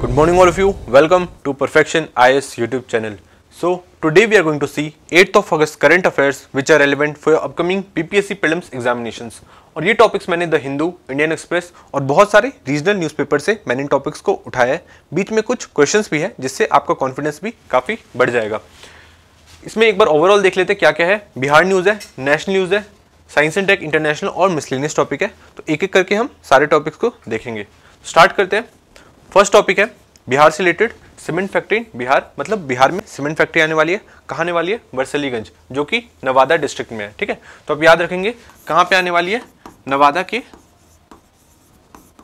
good morning all of you welcome to perfection I S YouTube channel so today we are going to see eighth of August affairs which which are relevant for upcoming PPSC prelims examination और ये topics मैंने the Hindu Indian express और बहुत सारे regional newspaper से मैंने इन topics को उठाया है बीच में कुछ क्वेश्चंस भी है जिससे आपका कॉन्फिडेंस भी काफ़ी बढ़ जाएगा इसमें एक बार ओवरऑल देख लेते हैं क्या क्या है बिहार न्यूज़ है नेशनल न्यूज़ है साइंस एंड टेक इंटरनेशनल और मिसलिनियस टॉपिक है तो एक एक करके हम सारे टॉपिक्स को देखेंगे स्टार्ट करते हैं फर्स्ट टॉपिक है बिहार से रिलेटेड सीमेंट फैक्ट्री बिहार मतलब बिहार में सीमेंट फैक्ट्री आने वाली है कहाँ आने वाली है वर्सलीगंज जो कि नवादा डिस्ट्रिक्ट में है ठीक है तो आप याद रखेंगे कहाँ पे आने वाली है नवादा के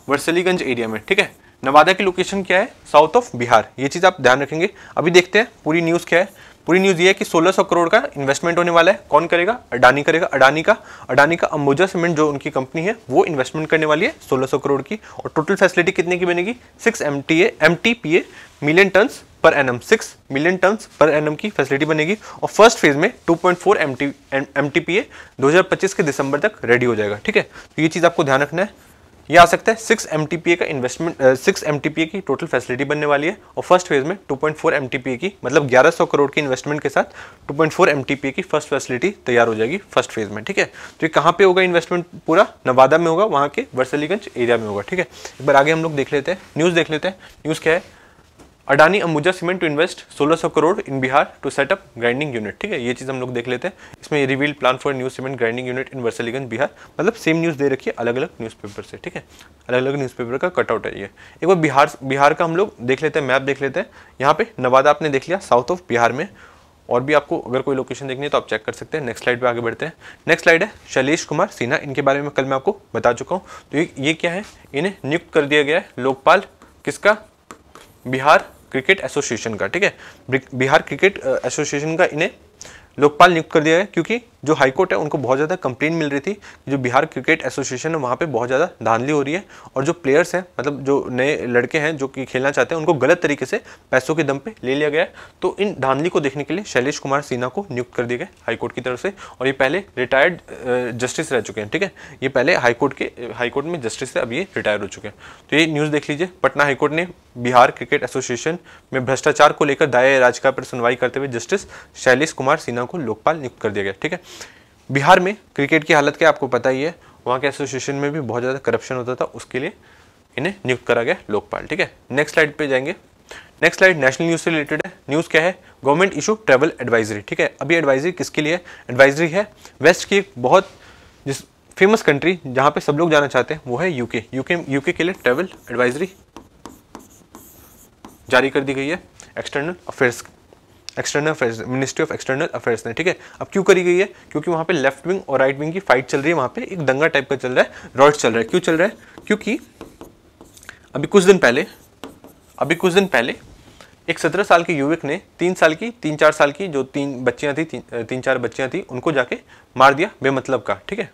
वर्सलीगंज एरिया में ठीक है नवादा की लोकेशन क्या है साउथ ऑफ बिहार ये चीज़ आप ध्यान रखेंगे अभी देखते हैं पूरी न्यूज़ क्या है पूरी न्यूज़ ये है कि 1600 करोड़ का इन्वेस्टमेंट होने वाला है कौन करेगा अडानी करेगा अडानी का अडानी का अंबुजा सीमेंट जो उनकी कंपनी है वो इन्वेस्टमेंट करने वाली है 1600 करोड़ की और टोटल फैसिलिटी कितने की बनेगी six M T M T P A million ton per M six million ton per annum की फैसिलिटी बनेगी और फर्स्ट फेज में 2.4 point four M T M T P A दो के दिसंबर तक रेडी हो जाएगा ठीक है तो ये चीज़ आपको ध्यान रखना है ये आ सकता है सिक्स एम का इन्वेस्टमेंट सिक्स एम की टोटल फैसिलिटी बनने वाली है और फर्स्ट फेज में 2.4 पॉइंट फोर की मतलब 1100 करोड़ की इन्वेस्टमेंट के साथ 2.4 पॉइंट की फर्स्ट फैसिलिटी तैयार हो जाएगी फर्स्ट फेज में ठीक है तो ये कहाँ पे होगा इन्वेस्टमेंट पूरा नवादा में होगा वहाँ के वर्सलीगंज एरिया में होगा ठीक है एक बार आगे हम लोग देख लेते हैं न्यूज़ देख लेते हैं न्यूज़ क्या है Adani Ambuja cement to invest 1600 crore in Bihar to set up grinding unit ठीक है ये चीज़ हम लोग देख लेते हैं इसमें reveal plan for new cement grinding unit in Warisaliganj Bihar मतलब सेम न्यूज़ दे रखी है अलग अलग न्यूज़पेपर से ठीक है अलग अलग न्यूज़पेपर का कटआउट है ये एक बार बिहार बिहार का हम लोग देख लेते हैं मैप देख लेते हैं यहाँ पे नवादा आपने देख लिया साउथ ऑफ बिहार में और भी आपको अगर कोई लोकेशन देखनी है तो आप चेक कर सकते हैं नेक्स्ट स्लाइड पे आगे बढ़ते हैं नेक्स्ट स्लाइड है शैलेश कुमार सिन्हा इनके बारे में कल मैं आपको बता चुका हूँ तो ये, ये क्या है इन्हें नियुक्त कर दिया गया है लोकपाल किसका बिहार क्रिकेट एसोसिएशन का ठीक है बिहार क्रिकेट एसोसिएशन का इन्हें लोकपाल नियुक्त कर दिया गया क्योंकि जो हाईकोर्ट है उनको बहुत ज़्यादा कंप्लेन मिल रही थी जो बिहार क्रिकेट एसोसिएशन है वहाँ पर बहुत ज़्यादा धांधली हो रही है और जो प्लेयर्स हैं मतलब जो नए लड़के हैं जो कि खेलना चाहते हैं उनको गलत तरीके से पैसों के दम पर ले लिया गया है तो इन धांधली को देखने के लिए शैलेश कुमार सिन्हा को नियुक्त कर दिया गया हाईकोर्ट की तरफ से और ये पहले रिटायर्ड जस्टिस रह चुके हैं ठीक है ये पहले हाईकोर्ट के हाईकोर्ट में जस्टिस थे अब ये रिटायर हो चुके हैं तो ये न्यूज़ देख लीजिए पटना हाईकोर्ट ने बिहार क्रिकेट एसोसिएशन में भ्रष्टाचार को लेकर दायर याचिका पर सुनवाई करते हुए जस्टिस शैलेश कुमार सिन्हा को लोकपाल नियुक्त कर दिया गया ठीक है बिहार में क्रिकेट की हालत क्या आपको पता ही है वहाँ के एसोसिएशन में भी बहुत ज़्यादा करप्शन होता था उसके लिए इन्हें नियुक्त करा गया लोकपाल ठीक है नेक्स्ट स्लाइड पे जाएंगे नेक्स्ट स्लाइड नेशनल न्यूज से रिलेटेड है न्यूज क्या है गवर्नमेंट इशू ट्रेवल एडवाइजरी ठीक है अभी एडवाइजरी किसके लिए एडवाइजरी है वेस्ट की एक बहुत जिस फेमस कंट्री जहाँ पे सब लोग जाना चाहते हैं वो है यूके यूके यूके के लिए ट्रेवल एडवाइजरी जारी कर दी गई है external affairs external affairs ministry of external affairs ने ठीक है अब क्यों करी गई है क्योंकि वहाँ पे लेफ्ट विंग और राइट विंग की फाइट चल रही है वहाँ पे एक दंगा टाइप का चल रहा है रॉड चल रहा है क्यों चल रहा है क्योंकि अभी कुछ दिन पहले अभी कुछ दिन पहले एक सत्रह साल के युवक ने तीन साल की तीन चार साल की जो तीन बच्चियाँ थी तीन, तीन चार बच्चियाँ थी उनको जाके मार दिया बेमतलब का ठीक है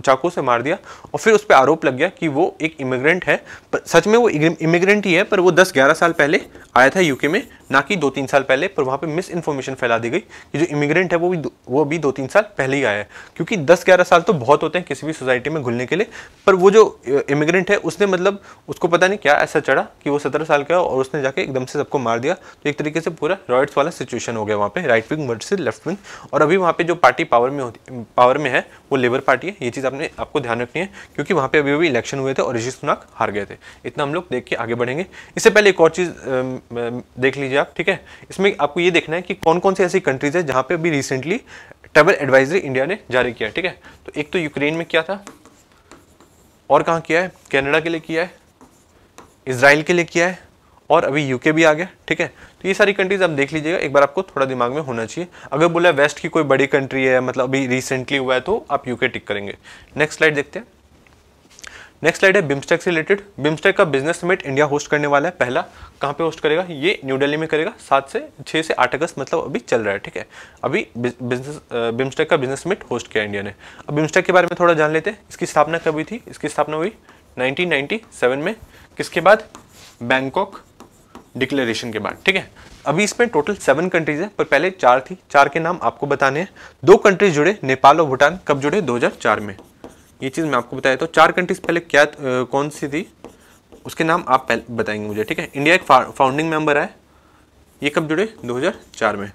चाकू से मार दिया और फिर उस पर आरोप लग गया कि वो एक इमिग्रेंट है पर सच में वो इमिग्रेंट ही है पर वो 10-11 साल पहले आया था यूके में ना कि दो तीन साल पहले पर वहाँ पे मिस इन्फॉर्मेशन फैला दी गई कि जो इमिग्रेंट है वो भी वो भी दो तीन साल पहले ही आया है क्योंकि दस ग्यारह साल तो बहुत होते हैं किसी भी सोसाइटी में घुलने के लिए पर वो जो इमिग्रेंट है उसने मतलब उसको पता नहीं क्या ऐसा चढ़ा कि वो सत्रह साल का और उसने जाके एकदम से सबको मार दिया तो एक तरीके से पूरा रॉयट्स वाला सिचुएशन हो गया वहाँ पर राइट विंग वर्ड से लेफ्ट विंग और अभी वहाँ पर जो पार्टी पावर में होती पावर में है वो लेबर पार्टी है ये चीज़ आपने आपको ध्यान रखनी है क्योंकि वहाँ पे अभी अभी इलेक्शन हुए थे और ऋषि सुनाक हार गए थे इतना हम लोग देख के आगे बढ़ेंगे इससे पहले एक और चीज़ देख लीजिए आप ठीक है इसमें आपको ये देखना है कि कौन कौन सी ऐसी कंट्रीज़ है जहाँ पर अभी रिसेंटली ट्रेवल एडवाइजरी इंडिया ने जारी किया है ठीक है तो एक तो यूक्रेन में किया था और कहाँ किया है कैनेडा के लिए किया है इसराइल के लिए किया है और अभी यूके भी आ गया ठीक है तो ये सारी कंट्रीज़ आप देख लीजिएगा एक बार आपको थोड़ा दिमाग में होना चाहिए अगर बोला वेस्ट की कोई बड़ी कंट्री है मतलब अभी रिसेंटली हुआ है तो आप यूके टिक करेंगे नेक्स्ट स्लाइड देखते हैं नेक्स्ट स्लाइड है बिम्स्टेक से रिलेटेड बिम्स्टेक का बिजनेस समिट इंडिया होस्ट करने वाला है पहला कहाँ पे होस्ट करेगा ये न्यू दिल्ली में करेगा सात से छः से आठ अगस्त मतलब अभी चल रहा है ठीक है अभी बिजनेस बिम्स्टेक का बिजनेस समिट होस्ट किया इंडिया ने अब बिम्स्टेक के बारे में थोड़ा जान लेते हैं इसकी स्थापना कभी थी इसकी स्थापना हुई नाइनटीन में किसके बाद बैंकॉक डिक्लेरेशन के बाद ठीक है अभी इसमें टोटल सेवन कंट्रीज है पर पहले चार थी चार के नाम आपको बताने हैं दो कंट्रीज जुड़े नेपाल और भूटान कब जुड़े 2004 में ये चीज़ मैं आपको बताया तो चार कंट्रीज पहले क्या आ, कौन सी थी उसके नाम आप पहले बताएंगे मुझे ठीक है इंडिया एक फाउंडिंग मेम्बर है ये कब जुड़े 2004 में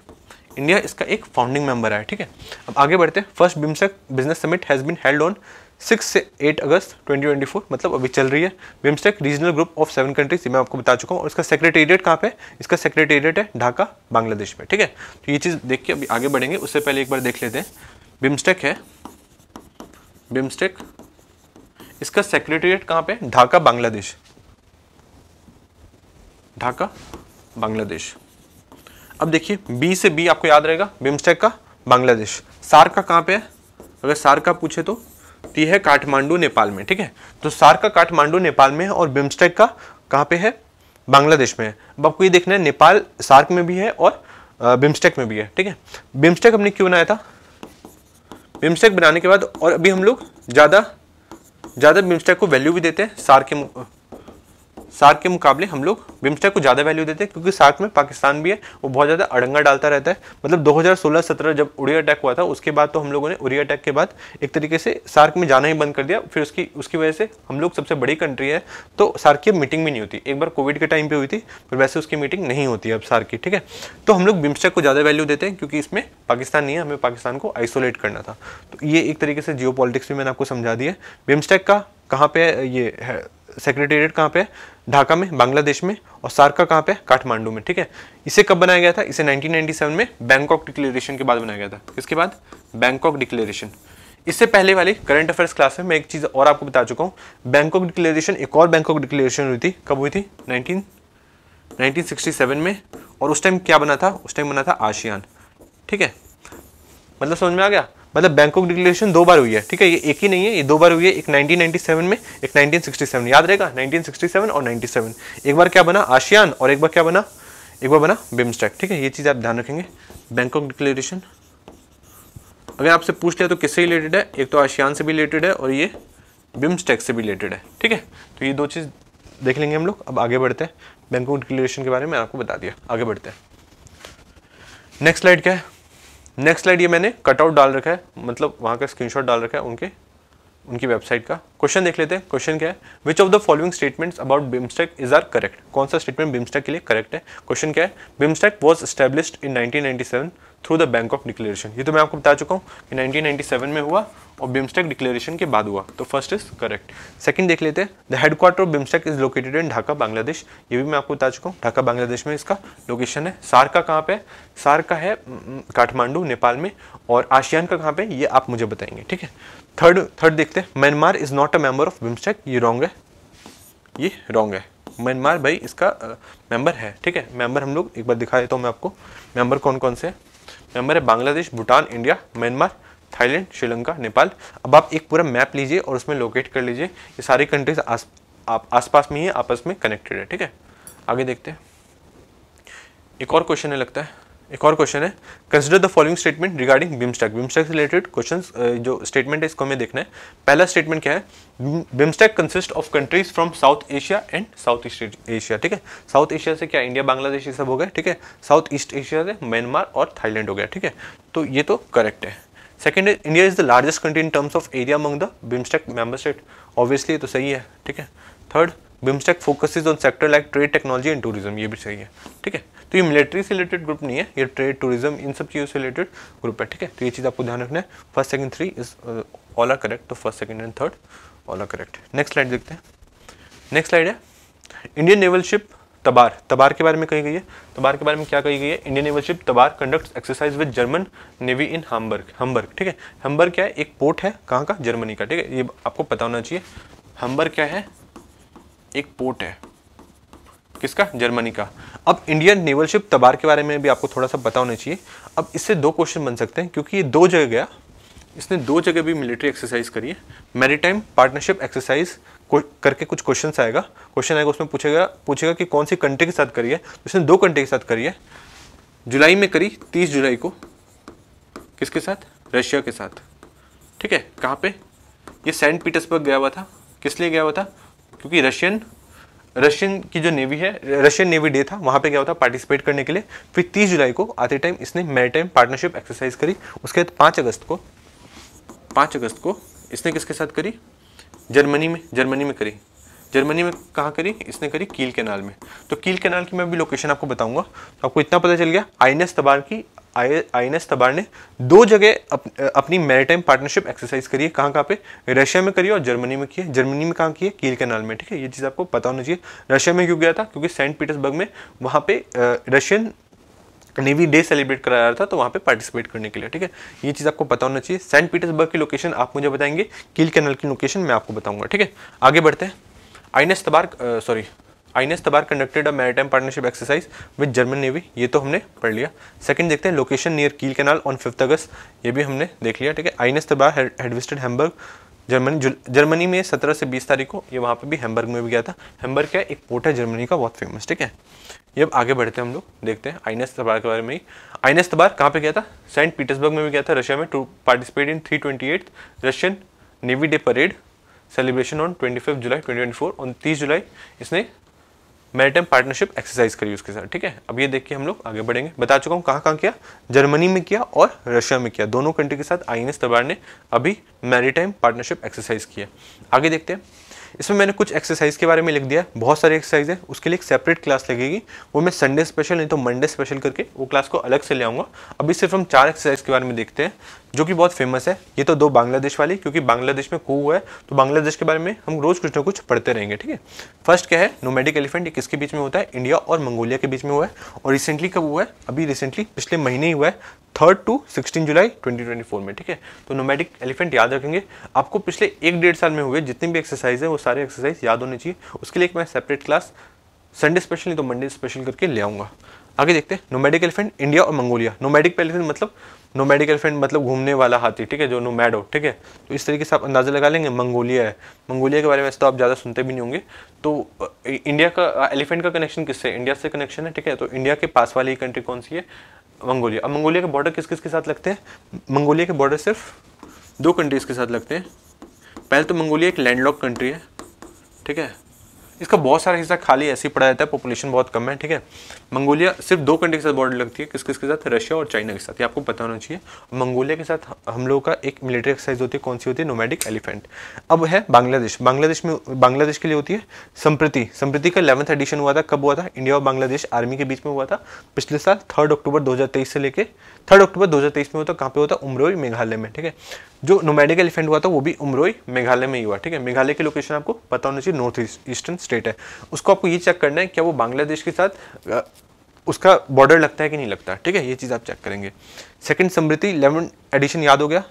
इंडिया इसका एक फाउंडिंग मेम्बर है ठीक है अब आगे बढ़ते हैं first BIMSTEC business summit has been held on six से एट अगस्त 2024 मतलब अभी चल रही है BIMSTEC regional group of seven countries मैं आपको बता चुका हूँ और इसका सेक्रेटेरिएट कहाँ पे इसका सेक्रेटेरिएट है ढाका बांग्लादेश में ठीक है तो ये चीज़ देख के अभी आगे बढ़ेंगे उससे पहले एक बार देख लेते हैं बिम्स्टेक है बिम्स्टेक इसका सेक्रेटेरिएट कहाँ पे ढाका बांग्लादेश ढाका बांग्लादेश अब देखिए बी से बी आपको याद रहेगा बिम्स्टेक का बांग्लादेश सार का कहाँ पे है अगर सार का पूछे तो टी है काठमांडू नेपाल में ठीक है तो सार्क का काठमांडू नेपाल में है और बिम्स्टेक का कहाँ पे है बांग्लादेश में है अब आपको ये देखना है नेपाल सार्क में भी है और बिम्स्टेक में भी है ठीक है बिम्स्टेक हमने क्यों बनाया था बिम्स्टेक बनाने के बाद और अभी हम लोग ज़्यादा ज़्यादा बिम्स्टेक को वैल्यू भी देते हैं सार्क के सार्क के मुकाबले हम लोग बिम्स्टेक को ज़्यादा वैल्यू देते हैं क्योंकि सार्क में पाकिस्तान भी है वो बहुत ज़्यादा अड़ंगा डालता रहता है मतलब 2016-17 जब उड़िया अटैक हुआ था उसके बाद तो हम लोगों ने उड़िया अटैक के बाद एक तरीके से सार्क में जाना ही बंद कर दिया फिर उसकी उसकी वजह से हम लोग सबसे बड़ी कंट्री है तो सार्क की मीटिंग भी नहीं होती एक बार कोविड के टाइम पर हुई थी पर वैसे उसकी मीटिंग नहीं होती अब सार्क की ठीक है तो हम लोग बिम्स्टेक को ज़्यादा वैल्यू देते हैं क्योंकि इसमें पाकिस्तान नहीं है हमें पाकिस्तान को आइसोलेट करना था तो ये एक तरीके से जियो भी मैंने आपको समझा दिया बिम्स्टेक का कहाँ पे ये है सेक्रेटेरिएट कहाँ पे है ढाका में बांग्लादेश में और सार्का कहाँ पे है काठमांडू में ठीक है इसे कब बनाया गया था इसे 1997 में बैंकॉक डिक्लेरेशन के बाद बनाया गया था इसके बाद बैंकॉक डिक्लेरेशन इससे पहले वाली करंट अफेयर्स क्लास में मैं एक चीज़ और आपको बता चुका हूँ बैंकॉक डिक्लेरेशन एक और बैंकॉक डिक्लेरेशन हुई थी कब हुई थी नाइनटीन में और उस टाइम क्या बना था उस टाइम बना था आशियान ठीक है मतलब समझ में आ गया मतलब बैंकॉक डिक्लेरेशन दो बार हुई है ठीक है ये एक ही नहीं है ये दो बार हुई है एक 1997 में एक 1967 याद रहेगा 1967 और 97 एक बार क्या बना आशियान और एक बार क्या बना एक बार बना बिम्स्टेक ठीक है ये चीज़ आप ध्यान रखेंगे बैंकॉक डिक्लेरेशन अगर आपसे पूछ लिया तो किससे रिलेटेड है एक तो आशियान से भी रिलेटेड है और ये बिम्स्टेक से भी रिलेटेड है ठीक है तो ये दो चीज़ देख लेंगे हम लोग अब आगे बढ़ते हैं बैंकॉक डिक्लेरेशन के बारे में आपको बता दिया आगे बढ़ते हैं नेक्स्ट स्लाइड क्या है नेक्स्ट स्लाइड ये मैंने कटआउट डाल रखा है मतलब वहाँ का स्क्रीनशॉट डाल रखा है उनके उनकी वेबसाइट का क्वेश्चन देख लेते हैं क्वेश्चन क्या है which of the following statements about BIMSTEC is are correct कौन सा स्टेटमेंट बिमस्टेक के लिए करेक्ट है क्वेश्चन क्या है BIMSTEC was established in nineteen through the bank of declaration ये तो मैं आपको बता चुका हूँ कि 1997 में हुआ और बिम्स्टेक डिक्लेरेशन के बाद हुआ तो फर्स्ट इज करेक्ट सेकंड देख लेते हैं the headquarter of BIMSTEC is located in Dhaka Bangladesh ये भी मैं आपको बता चुका हूँ ढाका बांग्लादेश में इसका लोकेशन है सार का कहाँ पे है सार का है काठमांडू नेपाल में और आशियान का कहाँ पे ये आप मुझे बताएंगे ठीक है थर्ड थर्ड देखते हैं Myanmar is not a member of BIMSTEC ये रॉन्ग है ये रॉन्ग है म्यांमार भाई इसका मेंबर है ठीक है मेंबर हम लोग एक बार दिखा देता हूँ मैं आपको मेंबर कौन कौन से नंबर है Bangladesh Bhutan India Myanmar Thailand Sri Lanka Nepal अब आप एक पूरा मैप लीजिए और उसमें लोकेट कर लीजिए ये सारी कंट्रीज आस आप आसपास में ही आपस में कनेक्टेड है ठीक है आगे देखते हैं एक और क्वेश्चन है लगता है एक और क्वेश्चन है consider the following statement regarding BIMSTEC BIMSTEC से रिलेटेड क्वेश्चन जो स्टेटमेंट है इसको हमें देखना है पहला स्टेटमेंट क्या है BIMSTEC consist of countries from South Asia and South east Asia ठीक है साउथ एशिया से क्या इंडिया बांग्लादेश ये सब हो गए ठीक है साउथ ईस्ट एशिया से म्यांमार और थाईलैंड हो गया ठीक है तो ये तो करेक्ट है second India is the largest country in terms of area among the BIMSTEC member state obviously ये तो सही है ठीक है third BIMSTEC focuses on sector like trade technology and tourism ये भी सही है ठीक है तो ये मिलिट्री से रिलेटेड ग्रुप नहीं है ये ट्रेड टूरिज्म इन सब चीज़ों से रिलेटेड ग्रुप है ठीक है तो ये चीज़ आपको ध्यान रखना है first second three is all are correct तो first second and third all are correct next slide देखते हैं नेक्स्ट स्लाइड है Indian naval ship Tabar Tabar के बारे में कही गई है तबार के बारे में क्या कही गई है Indian naval ship Tabar conduct exercise with German navy in Hamburg Hamburg ठीक है हम्बर्ग क्या है एक पोर्ट है कहाँ का जर्मनी का ठीक है ये आपको पता होना चाहिए हम्बर्ग क्या है एक पोर्ट है किसका जर्मनी का अब इंडियन नेवल शिप तबार के बारे में भी आपको थोड़ा सा बता होना चाहिए अब इससे दो क्वेश्चन बन सकते हैं क्योंकि ये दो जगह गया इसने दो जगह भी मिलिट्री एक्सरसाइज करी है मैरीटाइम पार्टनरशिप एक्सरसाइज करके कुछ क्वेश्चन आएगा क्वेश्चन आएगा उसमें पूछेगा पूछेगा कि कौन सी कंट्री के साथ करी है इसने दो कंट्री के साथ करी है जुलाई में करी तीस जुलाई को किसके साथ रशिया के साथ ठीक है कहाँ पे ये सेंट पीटर्सबर्ग गया हुआ था किस लिए गया हुआ था क्योंकि रशियन रशियन की जो नेवी है रशियन नेवी डे था वहाँ पे क्या होता पार्टिसिपेट करने के लिए फिर 30 जुलाई को आते टाइम इसने टाइम पार्टनरशिप एक्सरसाइज करी उसके बाद पाँच अगस्त को पाँच अगस्त को इसने किसके साथ करी जर्मनी में जर्मनी में करी जर्मनी में कहाँ करी इसने करी कील केनाल में तो कील केनाल की मैं भी लोकेशन आपको बताऊंगा तो आपको इतना पता चल गया आई एन तबार की आई एन एस तबार ने दो जगह अप, अपनी मैरिटाइम पार्टनरशिप एक्सरसाइज करी है कहाँ कहाँ पे रशिया में करी और जर्मनी में की जर्मनी में कहाँ किए कील कैनाल में ठीक है ये चीज़ आपको पता होना चाहिए रशिया में क्यों गया था क्योंकि सेंट पीटर्सबर्ग में वहाँ पे रशियन नेवी डे सेलिब्रेट कराया जा रहा था तो वहाँ पे पार्टिसिपेट करने के लिए ठीक है ये चीज़ आपको पता होना चाहिए सेंट पीटर्सबर्ग की लोकेशन आप मुझे बताएंगे कील कैनाल की लोकेशन मैं आपको बताऊंगा ठीक है आगे बढ़ते हैं INS Tabar sorry INS Tabar conducted a maritime partnership exercise with German navy ये तो हमने पढ़ लिया सेकंड देखते हैं location near Kiel canal on fifth August ये भी हमने देख लिया ठीक है INS Tabar had visited Hamburg Germany Germany में सत्रह से बीस तारीख को ये वहाँ पे भी हैम्बर्ग में भी गया था हैम्बर्ग क्या है एक पोर्ट है जर्मनी का बहुत फेमस ठीक है ये अब आगे बढ़ते हैं हम लोग देखते हैं एस तबार के बारे में ही एस तबार कहाँ पे गया था सेंट पीटर्सबर्ग में भी गया था रशिया में to participate in three twenty eight Russian navy day parade celebration on twenty fifth July twenty twenty four on तीस जुलाई इसने मेरिटाइम पार्टनरशिप एक्सरसाइज करी उसके साथ ठीक है अब ये देख के हम लोग आगे बढ़ेंगे बता चुका हूँ कहाँ कहाँ किया जर्मनी में किया और रशिया में किया दोनों कंट्री के साथ आई एन ने अभी मैरिटाइम पार्टनरशिप एक्सरसाइज किया आगे देखते हैं इसमें मैंने कुछ एक्सरसाइज के बारे में लिख दिया बहुत सारी एक्सरसाइज है उसके लिए एक सेपरेट क्लास लगेगी वो मैं संडे स्पेशल नहीं तो मंडे स्पेशल करके वो क्लास को अलग से ले आऊँगा अभी सिर्फ हम चार एक्सरसाइज के बारे में देखते हैं जो कि बहुत फेमस है ये तो दो बांग्लादेश वाली क्योंकि बांग्लादेश में कू है तो बांग्लादेश के बारे में हम रोज़ कुछ ना कुछ पढ़ते रहेंगे ठीक है फर्स्ट क्या है नोमेडिक एलिफेंट ये किसके बीच में होता है इंडिया और मंगोलिया के बीच में हुआ है और रिसेंटली कब हुआ है अभी रिसेंटली पिछले महीने ही हुआ है थर्ड टू सिक्सटीन जुलाई 2024 में ठीक है तो नोमैटिक एलिफेंट याद रखेंगे आपको पिछले एक डेढ़ साल में हुए जितनी भी एक्सरसाइज है वो सारे एक्सरसाइज याद होने चाहिए उसके लिए एक मैं सेपरेट क्लास संडे स्पेशल नहीं तो मंडे स्पेशल करके ले आऊँगा आगे देखते हैं नोमैडिक एलिफेंट इंडिया और मंगोलिया नोमैडिक एलिफेंट मतलब नोमैडिक एलिफेंट मतलब घूमने वाला हाथी ठीक है जो नोमैड हो ठीक है तो इस तरीके से आप अंदाज़ा लगा लेंगे मंगोलिया है मंगोलिया के बारे में तो आप ज़्यादा सुनते भी नहीं होंगे तो इंडिया का एलिफेंट का कनेक्शन किससे इंडिया से कनेक्शन है ठीक है तो इंडिया के पास वाली कंट्री कौन सी है मंगोलिया अब मंगोलिया के बॉर्डर किस किस के साथ लगते हैं मंगोलिया के बॉर्डर सिर्फ दो कंट्रीज़ के साथ लगते हैं पहले तो मंगोलिया एक लैंडलॉक कंट्री है ठीक है इसका बहुत सारा हिस्सा खाली ऐसे ही पड़ा रहता है पॉपुलेशन बहुत कम है ठीक है मंगोलिया सिर्फ दो कंट्री के साथ बॉर्डर लगती है किस किस के साथ रशिया और चाइना के साथ ये आपको पता होना चाहिए मंगोलिया के साथ हम लोग का एक मिलिट्री एक्सरसाइज होती है कौन सी होती है नोमैडिक एलिफेंट अब है बांग्लादेश बांग्लादेश में बांग्लादेश के लिए होती है संप्रति संप्रति का इलेवंथ एडिशन हुआ था कब हुआ था इंडिया और बांग्लादेश आर्मी के बीच में हुआ था पिछले साल थर्ड अक्टूबर दो से लेकर थर्ड अक्टूबर 2023 में होता कहाँ पे होता उमरोई मेघालय में ठीक है जो नोमैडिक एलिफेंट हुआ था वो भी उमरोई मेघालय में ही हुआ ठीक है मेघालय की लोकेशन आपको पता होना चाहिए नॉर्थ ईस्टर्न स्टेट है उसको आपको ये चेक करना है क्या वो बांग्लादेश के साथ उसका बॉर्डर लगता है कि नहीं लगता ठीक है ये चीज़ आप चेक करेंगे सेकंड समृति इलेवन एडिशन याद हो गया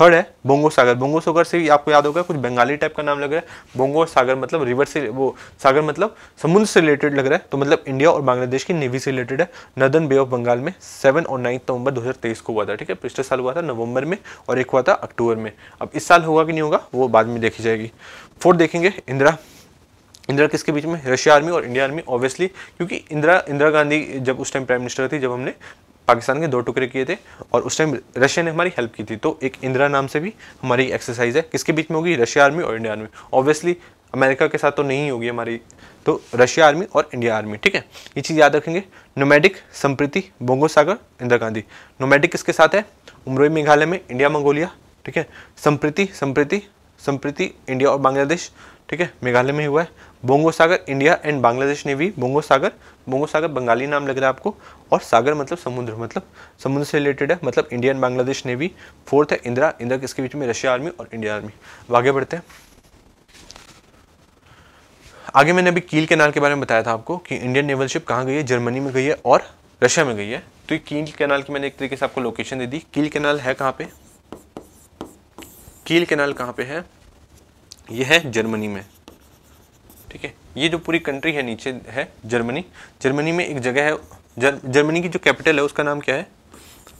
थर्ड है बोंगो सागर बोंगो सागर से आपको याद होगा कुछ बंगाली टाइप का नाम लग रहा है बोंगो सागर मतलब रिवर से वो सागर मतलब समुद्र से रिलेटेड लग रहा है तो मतलब इंडिया और बांग्लादेश की नेवी से रिलेटेड है नदन बे ऑफ बंगाल में सेवन और नाइन्थ नवंबर दो को हुआ था ठीक है पिछले साल हुआ था नवंबर में और एक हुआ था अक्टूबर में अब इस साल होगा कि नहीं होगा वो बाद में देखी जाएगी फोर्थ देखेंगे इंदिरा इंदिरा किसके बीच में रशिया आर्मी और इंडिया आर्मी ऑब्वियसली क्योंकि इंदिरा इंदिरा गांधी जब उस टाइम प्राइम मिनिस्टर थी जब हमने पाकिस्तान के दो टुकड़े किए थे और उस टाइम रशिया ने हमारी हेल्प की थी तो एक इंदिरा नाम से भी हमारी एक्सरसाइज है किसके बीच में होगी रशिया आर्मी और इंडिया आर्मी ऑब्वियसली अमेरिका के साथ तो नहीं होगी हमारी तो रशिया आर्मी और इंडिया आर्मी ठीक है ये चीज़ याद रखेंगे नोमैडिक संप्रीति बोंगो सागर इंदिरा गांधी नोमैडिक किसके साथ है उमरोई मेघालय में इंडिया मंगोलिया ठीक है संप्रीति संप्रीति संप्रीति इंडिया और बांग्लादेश ठीक है मेघालय में हुआ है बोंगो सागर इंडिया एंड बांग्लादेश ने भी बोंगो सागर बोंगो सागर बंगाली नाम लग रहा है आपको और सागर मतलब समुद्र मतलब समुद्र से रिलेटेड है मतलब इंडिया एंड बांग्लादेश ने भी फोर्थ है इंदिरा इंदिरा किसके बीच में रशिया आर्मी और इंडिया आर्मी आगे बढ़ते हैं आगे मैंने अभी कील कैनाल के, के बारे में बताया था आपको कि इंडियन नेवल शिप कहाँ गई है जर्मनी में गई है और रशिया में गई है तो ये कील कैनाल की मैंने एक तरीके से आपको लोकेशन दे दी कील कैनाल है कहाँ पे कील कैनाल कहाँ पे है ये है जर्मनी में ठीक है ये जो पूरी कंट्री है नीचे है जर्मनी जर्मनी में एक जगह है जर, जर्मनी की जो कैपिटल है उसका नाम क्या है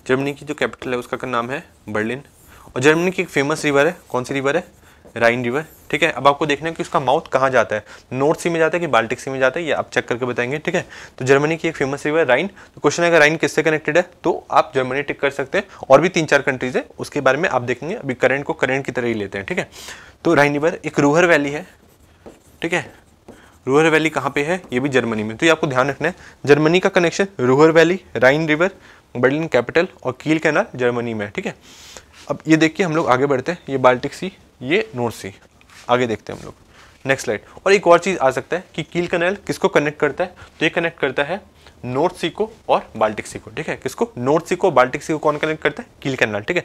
जर्मनी की जो कैपिटल है उसका नाम है बर्लिन और जर्मनी की एक फेमस रिवर है कौन सी रिवर है राइन रिवर ठीक है अब आपको देखना है कि उसका माउथ कहाँ जाता है नॉर्थ सी में जाता है कि बाल्टिक सी में जाता है ये आप चेक करके बताएंगे ठीक है तो जर्मनी की एक फेमस रिवर राइन तो क्वेश्चन है अगर राइन किससे कनेक्टेड है तो आप जर्मनी टिक कर सकते हैं और भी तीन चार कंट्रीज है उसके बारे में आप देखेंगे अभी करंट को करंट की तरह ही लेते हैं ठीक है तो राइन रिवर एक रूहर वैली है ठीक है रूहर वैली कहाँ पे है ये भी जर्मनी में तो ये आपको ध्यान रखना है जर्मनी का connection Ruhr valley Rhine river Berlin capital और कील कैनाल जर्मनी में ठीक है अब ये देखिए हम लोग आगे बढ़ते हैं ये बाल्टिक सी ये नोर्थ सी आगे देखते हैं हम लोग नेक्स्ट स्लाइड और एक और चीज़ आ सकता है कि कील कैनाल किसको कनेक्ट करता है तो ये कनेक्ट करता है नॉर्थ सी को और बाल्टिक सी को ठीक है किसको नॉर्थ सी को बाल्टिक सी को कौन कनेक्ट करता है कील कैनाल ठीक है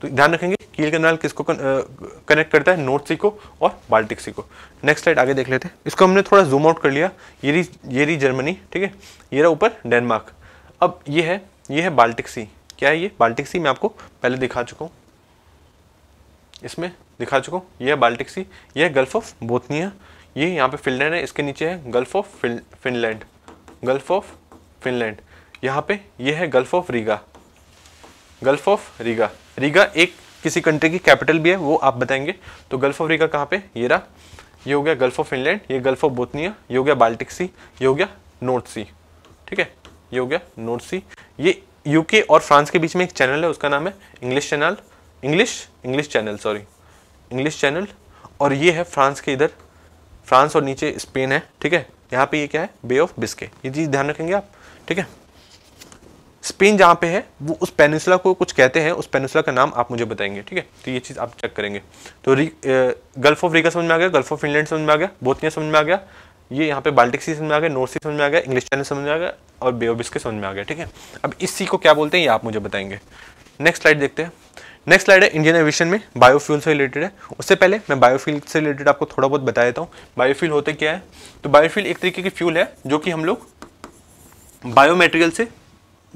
तो ध्यान रखेंगे कील कैनाल किसको कनेक्ट करता है नॉर्थ सी को और बाल्टिक सी को नेक्स्ट स्लाइड आगे देख लेते हैं इसको हमने थोड़ा जूम आउट कर लिया ये रही ये री जर्मनी ठीक है ये रहा ऊपर डेनमार्क अब ये है ये है बाल्टिक सी क्या है ये बाल्टिक सी मैं आपको पहले दिखा चुका हूँ इसमें दिखा चुका हूँ यह है बाल्टिक सी यह है गल्फ ऑफ बोथनिया ये यहाँ पे फिनलैंड है इसके नीचे है gulf of Finland gulf of Finland यहाँ पे ये है gulf of Riga gulf of Riga Riga एक किसी कंट्री की कैपिटल भी है वो आप बताएंगे तो गल्फ ऑफ रीगा कहाँ पे ये रहा ये हो गया गल्फ ऑफ फिनलैंड ये गल्फ ऑफ बोतनिया ये हो गया बाल्टिक सी ये हो गया नॉर्थ सी ठीक है ये हो गया नॉर्थ सी ये यूके और फ्रांस के बीच में एक चैनल है उसका नाम है English channel English English channel sorry English channel और ये है फ्रांस के इधर फ्रांस और नीचे स्पेन है ठीक है यहाँ पे ये क्या है बे ऑफ बिस्के ये चीज़ ध्यान रखेंगे आप ठीक है स्पेन जहाँ पे है वो उस पेनिसला को कुछ कहते हैं उस पेनिसला का नाम आप मुझे बताएंगे ठीक है तो ये चीज़ आप चेक करेंगे तो गल्फ ऑफ रीगा समझ में आ गया गल्फ ऑफ फिनलैंड समझ में आ गया बोतनिया समझ में आ गया ये यहाँ पे बाल्टिक सी समझ में आ गया नॉर्थ सी समझ में आ गया इंग्लिश चैनल समझ में आ गया और बेओबिस के समझ में आ गया ठीक है अब इस सी को क्या बोलते हैं ये आप मुझे बताएंगे नेक्स्ट स्लाइड देखते हैं नेक्स्ट स्लाइड है इंडियन एविएशन में बायोफ्यूल से रिलेटेड है उससे पहले मैं बायोफ्यूल से रिलेटेड आपको थोड़ा बहुत बता देता हूँ बायोफ्यूल होते क्या है तो बायोफ्यूल एक तरीके की फ्यूल है जो कि हम लोग बायोमेटेरियल से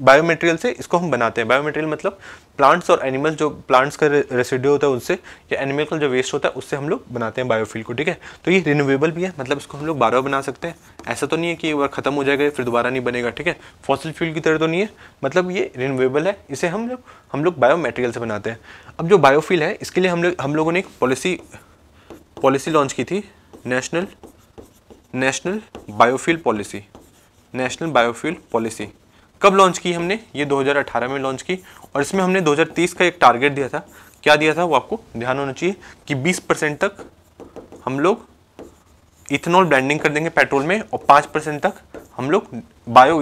बायोमेटेरियल से इसको हम बनाते हैं बायोमेटेरियल मतलब प्लांट्स और एनिमल्स जो प्लांट्स का रेसिड्यू होता है उससे या एनिमल का जो वेस्ट होता है उससे हम लोग बनाते हैं बायोफील को ठीक है तो ये रिन्यूएबल भी है मतलब इसको हम लोग बार बार बना सकते हैं ऐसा तो नहीं है कि एक बार ख़त्म हो जाएगा फिर दोबारा नहीं बनेगा ठीक है फॉसिल फ्यूल की तरह तो नहीं है मतलब ये रिन्यूएबल है इसे हम लोग हम लोग बायोमेटेरियल से बनाते हैं अब जो बायोफील है इसके लिए हम लोग हम लोगों ने एक पॉलिसी पॉलिसी लॉन्च की थी national national biofuel policy national biofuel policy कब लॉन्च की हमने ये 2018 में लॉन्च की और इसमें हमने 2030 का एक टारगेट दिया था क्या दिया था वो आपको ध्यान होना चाहिए कि 20 परसेंट तक हम लोग इथेनॉल ब्लेंडिंग कर देंगे पेट्रोल में और पाँच परसेंट तक हम लोग बायो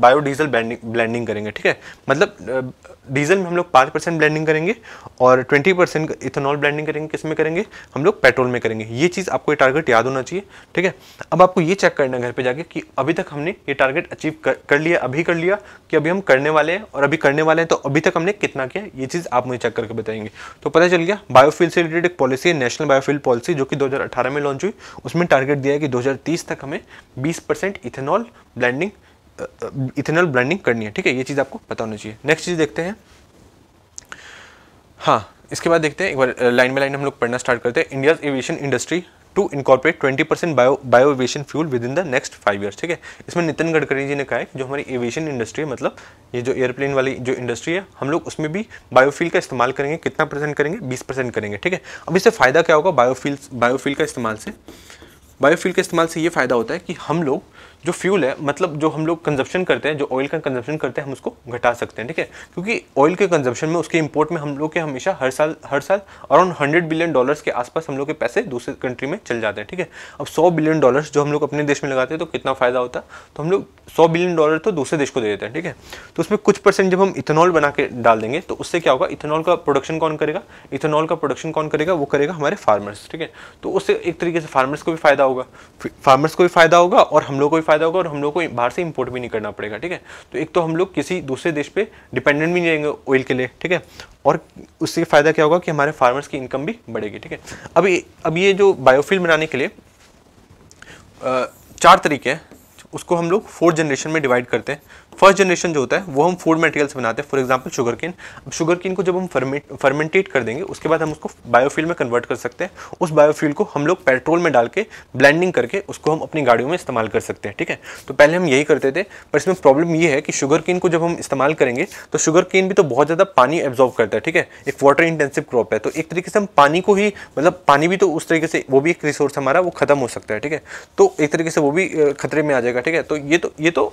बायोडीजल ब्लेंडिंग करेंगे ठीक है मतलब डीजल में हम लोग पाँच परसेंट ब्लेंडिंग करेंगे और ट्वेंटी परसेंट इथेनॉल ब्लेंडिंग करेंगे किस में करेंगे हम लोग पेट्रोल में करेंगे ये चीज़ आपको ये टारगेट याद होना चाहिए ठीक है अब आपको ये चेक करना है घर पे जाके कि अभी तक हमने ये टारगेट अचीव कर, कर लिया अभी कर लिया कि अभी हम करने वाले हैं और अभी करने वाले हैं तो अभी तक हमने कितना किया ये चीज़ आप मुझे चेक करके बताएंगे तो पता चल गया बायोफील से रिलेटेड एक पॉलिसी है नेशनल बायोफील पॉलिसी जो कि दो में लॉन्च हुई उसमें टारगेट दिया है कि दो तक हमें बीस इथेनॉल ब्लैंडिंग इथेनॉल ब्लेंडिंग करनी है ठीक है ये चीज़ आपको पता होना चाहिए नेक्स्ट चीज़ देखते हैं हाँ इसके बाद देखते हैं एक बार लाइन बाई लाइन हम लोग पढ़ना स्टार्ट करते हैं India's aviation industry to incorporate 20 percent bio bio aviation fuel with in the next five years ठीक है इसमें नितिन गडकरी जी ने कहा है कि जो हमारी एविएशन इंडस्ट्री है मतलब ये जो एयरप्लेन वाली जो इंडस्ट्री है हम लोग उसमें भी बायोफ्यूल का इस्तेमाल करेंगे कितना परसेंट करेंगे बीस परसेंट करेंगे ठीक है अब इससे फ़ायदा क्या होगा बायोफ्यूल बायोफ्यूल का इस्तेमाल से बायोफ्यूल के इस्तेमाल से ये फ़ायदा होता है कि हम लोग जो फ्यूल है मतलब जो हम लोग कंजप्शन करते हैं जो ऑयल का कंजप्शन करते हैं हम उसको घटा सकते हैं ठीक है क्योंकि ऑयल के कंजप्शन में उसके इंपोर्ट में हम लोग के हमेशा हर साल हर साल अराउंड हंड्रेड बिलियन डॉलर्स के आसपास हम लोग के पैसे दूसरे कंट्री में चल जाते हैं ठीक है अब सौ बिलियन डॉलर्स जो हम लोग अपने देश में लगाते हैं तो कितना फ़ायदा होता है तो हम लोग सौ बिलियन डॉलर तो दूसरे देश को दे देते हैं ठीक है तो उसमें कुछ परसेंट जब हम इथेनॉल बना के डाल देंगे तो उससे क्या होगा इथेनॉल का प्रोडक्शन कौन करेगा इथेनॉल का प्रोडक्शन कौन करेगा वो करेगा हमारे फार्मर्स ठीक है तो उससे एक तरीके से फार्मर्स को भी फायदा होगा फार्मर्स को भी फायदा होगा और हम लोग को भी फ़ायदा होगा और हम लोग को बाहर से इम्पोर्ट भी नहीं करना पड़ेगा ठीक है तो एक तो हम लोग किसी दूसरे देश पर डिपेंडेंट भी नहीं रहेंगे ऑयल के लिए ठीक है और उससे फ़ायदा क्या होगा कि हमारे फार्मर्स की इनकम भी बढ़ेगी ठीक है अभी अब ये जो बायोफिल बनाने के लिए चार तरीके हैं उसको हम लोग फोर्थ जनरेशन में डिवाइड करते हैं फर्स्ट जनरेशन जो होता है वो हम फूड मटेरियल से बनाते हैं फॉर एग्जांपल शुगर केन अब शुगर केन को जब हम फर्मेट फर्मेंटेट कर देंगे उसके बाद हम उसको बायोफ्यूल में कन्वर्ट कर सकते हैं उस बायोफ्यूल को हम लोग पेट्रोल में डाल के ब्लेंडिंग करके उसको हम अपनी गाड़ियों में इस्तेमाल कर सकते हैं ठीक है तो पहले हम यही करते थे पर इसमें प्रॉब्लम ये है कि शुगर केन को जब हम इस्तेमाल करेंगे तो शुगर केन भी तो बहुत ज़्यादा पानी एब्जॉर्व करता है ठीक है एक वाटर इंटेंसिव क्रॉप है तो एक तरीके से हम पानी को ही मतलब पानी भी तो उस तरीके से वो भी एक रिसोर्स हमारा वो खत्म हो सकता है ठीक है तो एक तरीके से वो भी खतरे में आ जाएगा ठीक है तो ये तो ये तो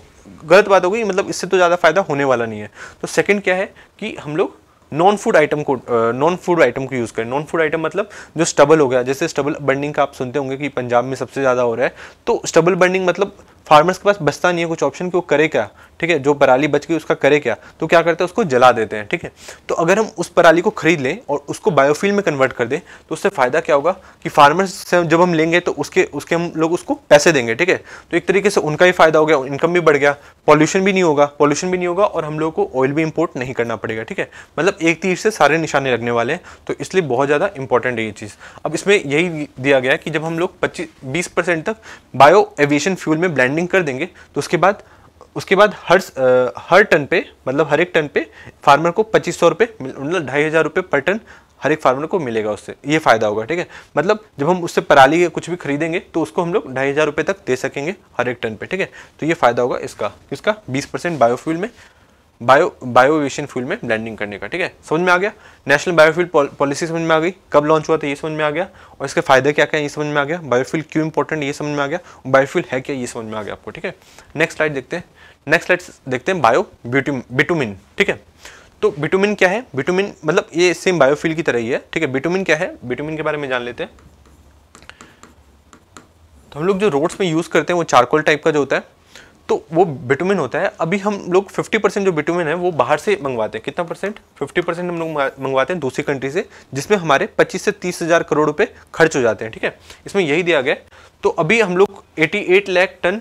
गलत बात हो गई मतलब इससे तो ज़्यादा फ़ायदा होने वाला नहीं है तो सेकेंड क्या है कि हम लोग नॉन फूड आइटम को नॉन फूड आइटम को यूज़ करें नॉन फूड आइटम मतलब जो स्टबल हो गया जैसे स्टबल बर्निंग का आप सुनते होंगे कि पंजाब में सबसे ज़्यादा हो रहा है तो स्टबल बर्निंग मतलब फार्मर्स के पास बचता नहीं है कुछ ऑप्शन कि वो करे क्या ठीक है जो पराली बच गई उसका करे क्या तो क्या करते हैं उसको जला देते हैं ठीक है तो अगर हम उस पराली को खरीद लें और उसको बायोफील में कन्वर्ट कर दें तो उससे फ़ायदा क्या होगा कि फार्मर्स से जब हम लेंगे तो उसके उसके हम लोग उसको पैसे देंगे ठीक है तो एक तरीके से उनका ही फ़ायदा हो गया इनकम भी बढ़ गया पॉल्यूशन भी नहीं होगा पॉल्यूशन भी नहीं होगा और हम लोग को ऑयल भी इम्पोर्ट नहीं करना पड़ेगा ठीक है मतलब एक तीर से सारे निशाने लगने वाले हैं तो इसलिए बहुत ज़्यादा इंपॉर्टेंट है ये चीज़ अब इसमें यही दिया गया है कि जब हम लोग पच्चीस बीस तक बायो एविएशन फ्यूल में ब्लैंड लेबलिंग कर देंगे तो उसके बाद उसके बाद हर हर टन पे मतलब हर एक टन पे फार्मर को पच्चीस सौ रुपये मतलब ढाई हज़ार रुपये पर टन हर एक फार्मर को मिलेगा उससे ये फ़ायदा होगा ठीक है मतलब जब हम उससे पराली कुछ भी खरीदेंगे तो उसको हम लोग ढाई हज़ार रुपये तक दे सकेंगे हर एक टन पे ठीक है तो ये फ़ायदा होगा इसका इसका बीस परसेंट बायोफ्यूल में बायो बायोवेशन फ्यूल में ब्लेंडिंग करने का ठीक है समझ में आ गया नेशनल बायोफ्यूल पॉलिसी समझ में आ गई कब लॉन्च हुआ था ये समझ में आ गया और इसके फायदे क्या क्या ये समझ में आ गया बायोफ्यूल क्यों इंपॉर्टेंट ये समझ में आ गया बायोफ्यूल है क्या ये समझ में आ गया आपको ठीक है नेक्स्ट स्लाइड देखते हैं नेक्स्ट स्लाइड देखते हैं बायो बिटुमिन ठीक है तो बिटुमिन क्या है बिटुमिन मतलब ये सेम बायोफ्यूल की तरह ही है ठीक है बिटुमिन क्या है बिटुमिन के बारे में जान लेते हैं तो हम लोग जो रोड्स में यूज़ करते हैं वो चारकोल टाइप का जो होता है तो वो बिटुमिन होता है अभी हम लोग 50 परसेंट जो बिटुमिन है वो बाहर से मंगवाते हैं कितना परसेंट 50 परसेंट हम लोग मंगवाते हैं दूसरी कंट्री से जिसमें हमारे 25 से तीस हज़ार करोड़ रुपए खर्च हो जाते हैं ठीक है इसमें यही दिया गया तो अभी हम लोग 88 लाख टन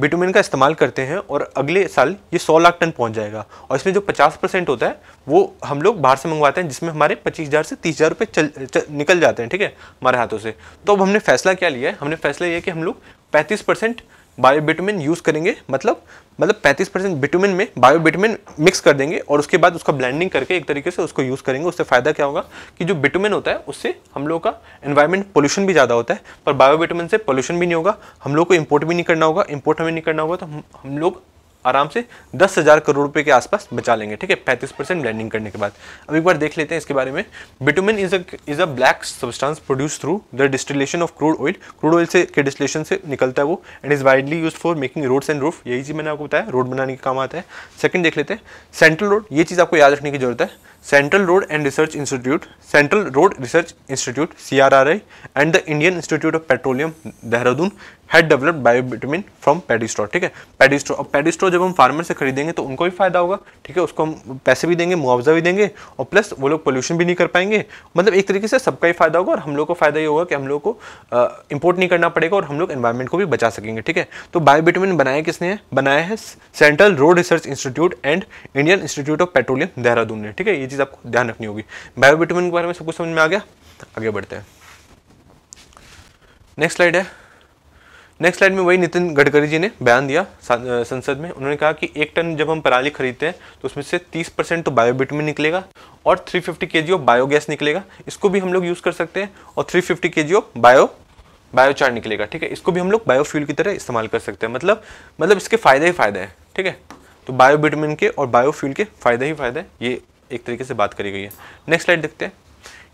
बिटुमिन का इस्तेमाल करते हैं और अगले साल ये 100 लाख टन पहुंच जाएगा और इसमें जो 50 परसेंट होता है वो हम लोग बाहर से मंगवाते हैं जिसमें हमारे 25,000 से 30,000 रुपए चल, चल निकल जाते हैं ठीक है हमारे हाथों से तो अब हमने फैसला क्या लिया है हमने फैसला लिया कि हम लोग 35 परसेंट बायोबिटामिन यूज़ करेंगे मतलब मतलब 35 परसेंट बिटुमिन में बायोबिटामिन मिक्स कर देंगे और उसके बाद उसका ब्लेंडिंग करके एक तरीके से उसको यूज़ करेंगे उससे फ़ायदा क्या होगा कि जो बिटुमिन होता है उससे हम लोग का एनवायरमेंट पोल्यूशन भी ज़्यादा होता है पर बायोबिटामिन से पोल्यूशन भी नहीं होगा हम लोग को इम्पोर्ट भी नहीं करना होगा इम्पोर्ट हमें नहीं करना होगा तो हम, हम लोग आराम से दस हज़ार करोड़ रुपए के आसपास बचा लेंगे ठीक है पैंतीस परसेंट ब्लैंडिंग करने के बाद अब एक बार देख लेते हैं इसके बारे में bitumen is a is a black substance produce through the distillation of crude oil crude oil से के डिस्टिलेशन से निकलता है वो and is widely use for making roads and roof यही चीज़ मैंने आपको बताया रोड बनाने के काम आता है सेकंड देख लेते हैं सेंट्रल रोड ये चीज़ आपको याद रखने की जरूरत है central road and research institute central road research institute C R R I and the Indian institute of petroleum Dehradun had developed biobitumen from paddy straw ठीक है पेडिस्ट्रो अब पेडिस्ट्रो जब हम फार्मर से खरीदेंगे तो उनको भी फायदा होगा ठीक है उसको हम पैसे भी देंगे मुआवजा भी देंगे और प्लस वो लोग पोल्यूशन भी नहीं कर पाएंगे मतलब एक तरीके से सबका ही फायदा होगा और हम लोग को फायदा ये होगा कि हम लोग को इम्पोर्ट नहीं करना पड़ेगा और हम लोग एन्वायरमेंट को भी बचा सकेंगे ठीक है तो बायोविटामिन बनाया किसने बनाया है central road research institute and Indian institute of petroleum Dehradun ने ठीक है ये चीज़ आपको ध्यान रखनी होगी बायोविटामिन के बारे में सब कुछ समझ में आ गया आगे बढ़ते हैं नेक्स्ट स्लाइड है नेक्स्ट स्लाइड में वही नितिन गडकरी जी ने बयान दिया संसद में उन्होंने कहा कि एक टन जब हम पराली खरीदते हैं तो उसमें से 30 परसेंट तो बायोबिटमिन निकलेगा और 350 फिफ्टी के जी ऑफ बायोगैस निकलेगा इसको भी हम लोग यूज़ कर सकते हैं और 350 फिफ्टी के जी ऑफ बायो बायोचार निकलेगा ठीक है इसको भी हम लोग बायोफ्यूल की तरह इस्तेमाल कर सकते हैं मतलब मतलब इसके फ़ायदे ही फ़ायदे हैं ठीक है तो बायोबिटमिन के और बायोफ्यूल के फ़ायदे ही फ़ायदे ये एक तरीके से बात करी गई है नेक्स्ट स्लाइड देखते हैं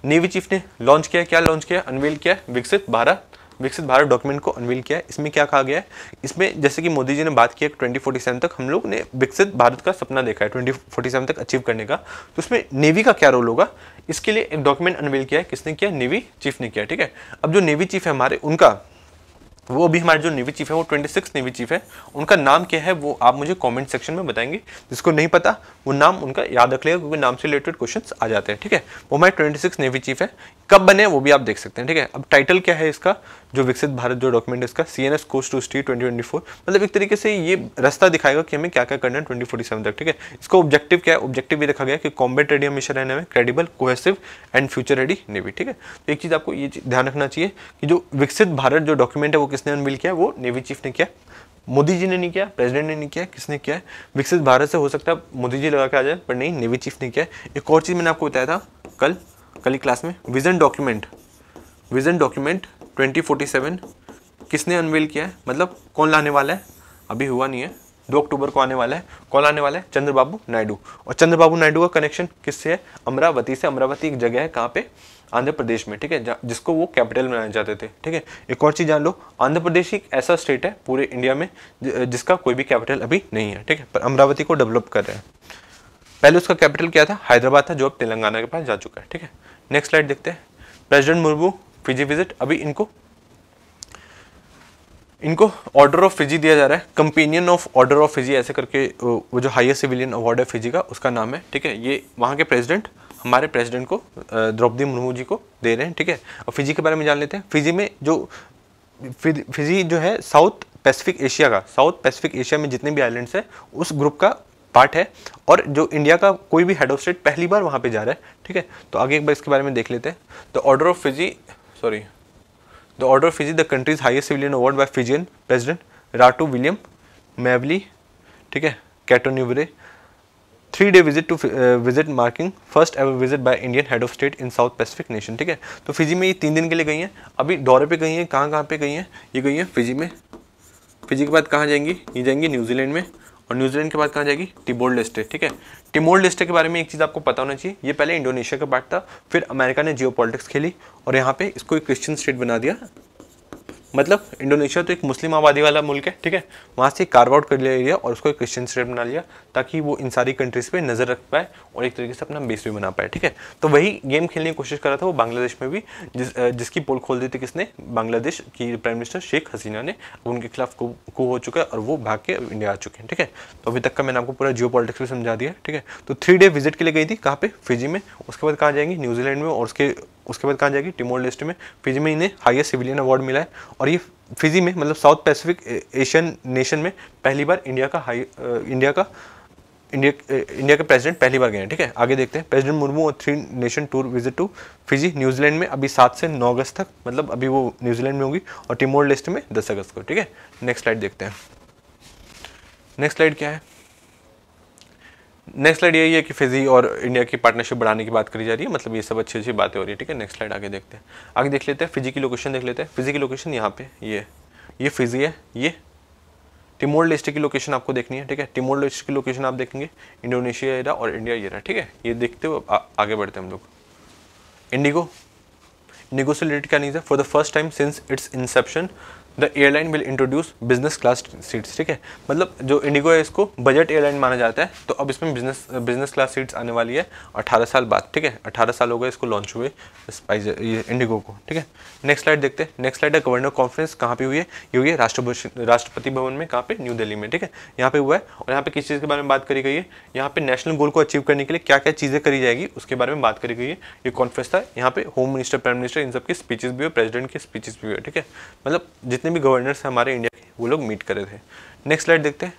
नेवी चीफ ने लॉन्च किया क्या लॉन्च किया अनवेल किया विकसित भारत विकसित भारत डॉक्यूमेंट को अनवील किया है इसमें क्या कहा गया है इसमें जैसे कि मोदी जी ने बात की ट्वेंटी फोर्टी सेवन तक हम लोग ने विकसित भारत का सपना देखा है ट्वेंटी फोर्टी सेवन तक अचीव करने का तो उसमें नेवी का क्या रोल होगा इसके लिए एक डॉक्यूमेंट अनवील किया है किसने किया नेवी चीफ ने किया ठीक है अब जो नेवी चीफ है हमारे उनका वो अभी हमारे जो नेवी चीफ है वो ट्वेंटी सिक्स नेवी चीफ है उनका नाम क्या है वो आप मुझे कमेंट सेक्शन में बताएंगे जिसको नहीं पता वो नाम उनका याद रख लेगा क्योंकि नाम से रिलेटेड क्वेश्चंस आ जाते हैं ठीक है वो हमारे ट्वेंटी सिक्स नेवी चीफ है कब बने वो भी आप देख सकते हैं ठीक है अब टाइटल क्या है इसका जो विकसित भारत जो डॉक्यूमेंट है इसका C N S course to स्टी ट्वेंटी ट्वेंटी फोर मतलब एक तरीके से ये रास्ता दिखाएगा कि हमें क्या क्या करना है ट्वेंटी फोर्टी सेवन तक ठीक है इसका ऑब्जेक्टिव क्या है ऑब्जेक्टिव भी रखा गया कि कॉम्बेट रेडी हमेशा रहने में credible cohesive and future ready navy ठीक है तो एक चीज़ आपको ये ध्यान रखना चाहिए कि जो विकसित भारत जो डॉक्यूमेंट है वो किसने अनवील किया वो नेवी चीफ ने किया मोदी जी ने नहीं किया प्रेसिडेंट ने नहीं किया किसने किया विकसित भारत से हो सकता है मोदी जी लगा के आ जाए पर नहीं नेवी चीफ ने किया एक और चीज़ मैंने आपको बताया था कल कल ही क्लास में विजन डॉक्यूमेंट विजन डॉक्यूमेंट 2047 किसने अनवेल किया है मतलब कौन लाने वाला है अभी हुआ नहीं है दो अक्टूबर को आने वाला है कौन आने वाला है चंद्रबाबू नायडू और चंद्रबाबू नायडू का कनेक्शन किससे है अमरावती से अमरावती एक जगह है कहाँ पे आंध्र प्रदेश में ठीक है जिसको वो कैपिटल बनाना चाहते थे ठीक है एक और चीज़ जान लो आंध्र प्रदेश एक ऐसा स्टेट है पूरे इंडिया में जिसका कोई भी कैपिटल अभी नहीं है ठीक है पर अमरावती को डेवलप कर रहे हैं पहले उसका कैपिटल क्या था हैदराबाद था जो अब तेलंगाना के पास जा चुका है ठीक है नेक्स्ट स्लाइड देखते हैं प्रेसिडेंट मुर्मू फिजी विजिट अभी इनको इनको ऑर्डर ऑफ फिजी दिया जा रहा है companion of order of Fiji ऐसे करके वो जो हाईएस्ट सिविलियन अवार्ड है फिजी का उसका नाम है ठीक है ये वहाँ के प्रेसिडेंट हमारे प्रेसिडेंट को द्रौपदी मुर्मू जी को दे रहे हैं ठीक है और फिजी के बारे में जान लेते हैं फिजी में जो फिजी जो है साउथ पैसिफिक एशिया का साउथ पैसिफिक एशिया में जितने भी आइलैंड्स हैं उस ग्रुप का पार्ट है और जो इंडिया का कोई भी हेड ऑफ स्टेट पहली बार वहाँ पर जा रहा है ठीक है तो आगे एक बार इसके बारे में देख लेते हैं the order of Fiji sorry the order of Fiji the countries highest civilian award by Fijian president Ratu William Maivali ठीक है Katonivere three day visit to visit marking first ever visit by Indian head of state in south Pacific nation ठीक है तो Fiji में ये तीन दिन के लिए गई हैं अभी दौरे पे गई हैं कहाँ कहाँ पे गई हैं ये गई हैं फिजी में फिजी के बाद कहाँ जाएंगी ये जाएंगी न्यूजीलैंड में और न्यूजीलैंड के बाद कहाँ जाएगी टिबोल्ड स्टेट ठीक है टिमोल्ड लिस्टे के बारे में एक चीज़ आपको पता होना चाहिए ये पहले इंडोनेशिया का पार्ट था फिर अमेरिका ने जियो खेली और यहाँ पे इसको एक क्रिश्चियन स्टेट बना दिया मतलब इंडोनेशिया तो एक मुस्लिम आबादी वाला मुल्क है ठीक है वहाँ से कार्व आउट कर लिया एरिया और उसको एक क्रिश्चियन स्टेट बना लिया ताकि वो इन सारी कंट्रीज़ पर नज़र रख पाए और एक तरीके से अपना बेस भी बना पाए ठीक है तो वही गेम खेलने की कोशिश कर रहा था वो बांग्लादेश में भी जिस जिसकी पोल खोल दी थी किसने बांग्लादेश की प्राइम मिनिस्टर शेख हसीना ने उनके खिलाफ को हो चुका है और वो भाग के इंडिया आ चुके हैं ठीक है तो अभी तक का मैंने आपको पूरा जियो पॉलिटिक्स भी समझा दिया ठीक है तो थ्री डे विजिट के लिए गई थी कहाँ पे फिजी में उसके बाद कहाँ जाएंगी न्यूजीलैंड में और उसके उसके बाद कहाँ जाएगी टिमोर लिस्ट में फिजी में इन्हें हाइस्ट सिविलियन अवार्ड मिला है और ये फिजी में मतलब साउथ पैसिफिक एशियन नेशन में पहली बार इंडिया का हाई इंडिया का इंडिया इंडिया के प्रेसिडेंट पहली बार गए हैं ठीक है आगे देखते हैं प्रेसिडेंट मुर्मू और three nation tour visit to Fiji New Zealand में अभी सात से नौ अगस्त तक मतलब अभी वो न्यूजीलैंड में होगी और टिमोर लिस्ट में दस अगस्त को ठीक है नेक्स्ट स्लाइड देखते हैं नेक्स्ट स्लाइड क्या है नेक्स्ट स्लाइड यही है कि फिजी और इंडिया की पार्टनरशिप बढ़ाने की बात करी जा रही है मतलब ये सब अच्छी अच्छी बातें हो रही है ठीक है नेक्स्ट स्लाइड आगे देखते हैं आगे देख लेते हैं फिजी की लोकेशन देख लेते हैं फिजी की लोकेशन यहाँ पे ये ये फिजी है ये टिमोर लिस्ट की लोकेशन आपको देखनी है ठीक है टिमोर लिस्ट की लोकेशन आप देखेंगे इंडोनेशिया ये रहा और इंडिया ये रहा ठीक है ये देखते हुए आगे बढ़ते हैं हम लोग इंडिगो इंडिगो से रिलेटेड क्या नहीं है for the first time since its inception the airline will introduce business class seats ठीक है मतलब जो इंडिगो है इसको बजट एयरलाइन माना जाता है तो अब इसमें बिजनेस बिजनेस क्लास सीट्स आने वाली है अठारह साल बाद ठीक है अठारह साल हो गए इसको लॉन्च हुए स्पाइस ये इंडिगो को ठीक है नेक्स्ट स्लाइड देखते हैं नेक्स्ट स्लाइड है गवर्नर कॉन्फ्रेंस कहाँ पे हुई है ये हुई है राष्ट्रपति भवन में कहाँ पे न्यू दिल्ली में ठीक है यहाँ पे हुआ है और यहाँ पे किस चीज़ के बारे में बात करी गई है यहाँ पे नेशनल गोल को अचीव करने के लिए क्या क्या चीज़ें करी जाएगी उसके बारे में बात करी गई है ये कॉन्फ्रेंस था यहाँ पे होम मिनिस्टर प्राइम मिनिस्टर इन सब की स्पीचेस भी हुए प्रेसिडेंट की स्पीचेस भी हुए ठीक है मतलब जितने जितने भी गवर्नर्स हैं हमारे इंडिया के वो लोग मीट करे थे नेक्स्ट स्लाइड देखते हैं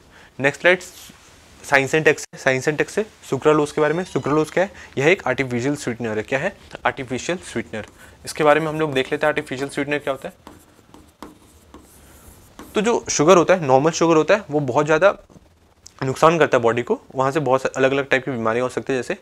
next slide science and techs है साइंस एंड टेक्स से सुक्रालोज के बारे में सुक्रालोज क्या है यह एक आर्टिफिशियल स्वीटनर है क्या है आर्टिफिशियल स्वीटनर इसके बारे में हम लोग देख लेते हैं आर्टिफिशियल स्वीटनर क्या होता है तो जो शुगर होता है नॉर्मल शुगर होता है वो बहुत ज़्यादा नुकसान करता है बॉडी को वहाँ से बहुत अलग अलग टाइप की बीमारियाँ हो सकती है जैसे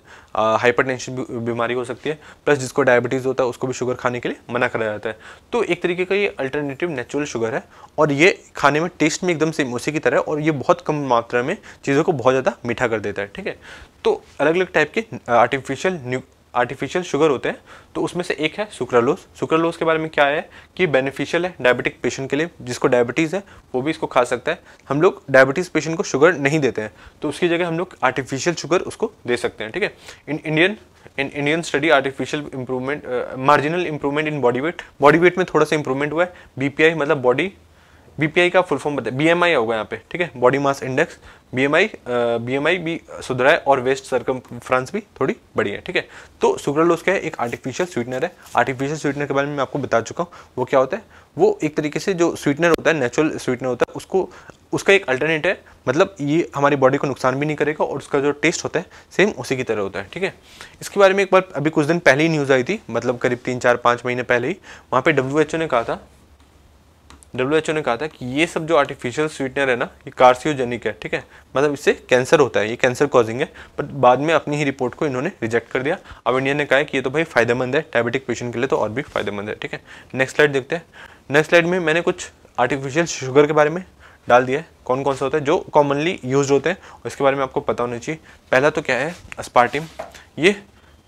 हाइपरटेंशन बीमारी हो सकती है प्लस जिसको डायबिटीज़ होता है उसको भी शुगर खाने के लिए मना करा जाता है तो एक तरीके का ये अल्टरनेटिव नेचुरल शुगर है और ये खाने में टेस्ट में एकदम सेम उसी की तरह और ये बहुत कम मात्रा में चीज़ों को बहुत ज़्यादा मीठा कर देता है ठीक है तो अलग अलग टाइप के आर्टिफिशियल आर्टिफिशियल शुगर होते हैं तो उसमें से एक है सुक्रालोस सुक्रालोस के बारे में क्या है कि बेनिफिशियल है डायबिटिक पेशेंट के लिए जिसको डायबिटीज़ है वो भी इसको खा सकता है हम लोग डायबिटीज़ पेशेंट को शुगर नहीं देते हैं तो उसकी जगह हम लोग आर्टिफिशियल शुगर उसको दे सकते हैं ठीक है in Indian in Indian study artificial improvement marginal improvement in body weight body weight में थोड़ा सा इंप्रूवमेंट हुआ है बीपीआई मतलब बॉडी बीपीआई का फुल फॉर्म बताया बीएमआई होगा यहाँ पे ठीक है body mass index BMI BMI भी सुधरा है और वेस्ट सरकम फ्रांस भी थोड़ी बड़ी है ठीक है तो सुक्रलोस क्या है एक आर्टिफिशियल स्वीटनर है आर्टिफिशियल स्वीटनर के बारे में मैं आपको बता चुका हूँ वो क्या होता है वो एक तरीके से जो स्वीटनर होता है नेचुरल स्वीटनर होता है उसको उसका एक अल्टरनेट है मतलब ये हमारी बॉडी को नुकसान भी नहीं करेगा और उसका जो टेस्ट होता है सेम उसी की तरह होता है ठीक है इसके बारे में एक बार अभी कुछ दिन पहले ही न्यूज़ आई थी मतलब करीब तीन चार पाँच महीने पहले ही वहाँ पे डब्ल्यू ने कहा था डब्ल्यू ने कहा था कि ये सब जो आर्टिफिशियल स्वीटनर है ना ये कार्सियोजेनिक है ठीक है मतलब इससे कैंसर होता है ये कैंसर कॉजिंग है बट बाद में अपनी ही रिपोर्ट को इन्होंने रिजेक्ट कर दिया अब इंडिया ने कहा है कि ये तो भाई फायदेमंद है डायबिटिक पेशेंट के लिए तो और भी फायदेमंद है ठीक है नेक्स्ट स्लाइड देखते हैं नेक्स्ट स्लाइड में मैंने कुछ आर्टिफिशियल शुगर के बारे में डाल दिया है कौन कौन सा होता है जो कॉमनली यूज होते हैं उसके बारे में आपको पता होना चाहिए पहला तो क्या है अस्पार्टिम ये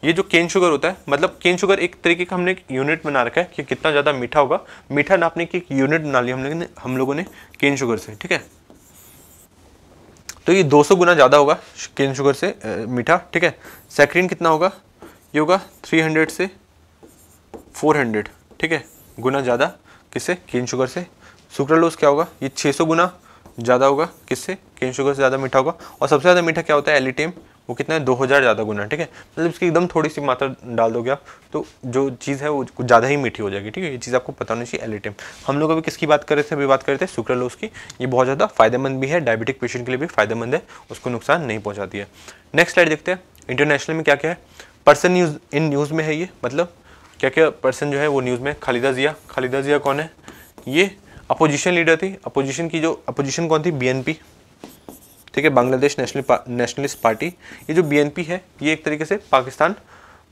ये जो केन शुगर होता है मतलब केन शुगर एक तरीके का हमने एक यूनिट बना रखा है कि कितना ज़्यादा मीठा होगा मीठा नापने की एक यूनिट बना ली हम लोगों ने हम लोगों ने केन शुगर से ठीक है तो ये 200 गुना ज़्यादा होगा केन शुगर से आ, मीठा ठीक है सैक्रीन कितना होगा ये होगा 300 से 400 ठीक है गुना ज़्यादा किससे केन शुगर से सुक्रालोज क्या होगा ये 600 गुना ज़्यादा होगा किससे केन शुगर से ज़्यादा मीठा होगा और सबसे ज़्यादा मीठा क्या होता है एलिटेम वो कितना है दो हज़ार ज़्यादा गुना ठीक है मतलब इसकी एकदम थोड़ी सी मात्रा डाल दोगे आप तो जो चीज़ है वो कुछ ज़्यादा ही मीठी हो जाएगी ठीक है ये चीज़ आपको पता होनी चाहिए एलिटेम हम लोग अभी किसकी बात कर रहे थे अभी बात कर रहे थे सुक्रलोस की ये बहुत ज़्यादा फायदेमंद भी है डायबिटिक पेशेंट के लिए भी फायदेमंद है उसको नुकसान नहीं पहुँचाती है नेक्स्ट स्लाइड देखते हैं इंटरनेशनल में क्या क्या है पर्सन न्यूज़ इन न्यूज़ में है ये मतलब क्या क्या पर्सन जो है वो न्यूज़ में खालिदा जिया खालिदा जिया कौन है ये अपोजिशन लीडर थी अपोजिशन की जो अपोजिशन कौन थी बीएनपी ठीक है बांग्लादेश नेशनल पा, नेशनलिस्ट पार्टी ये जो बीएनपी है ये एक तरीके से पाकिस्तान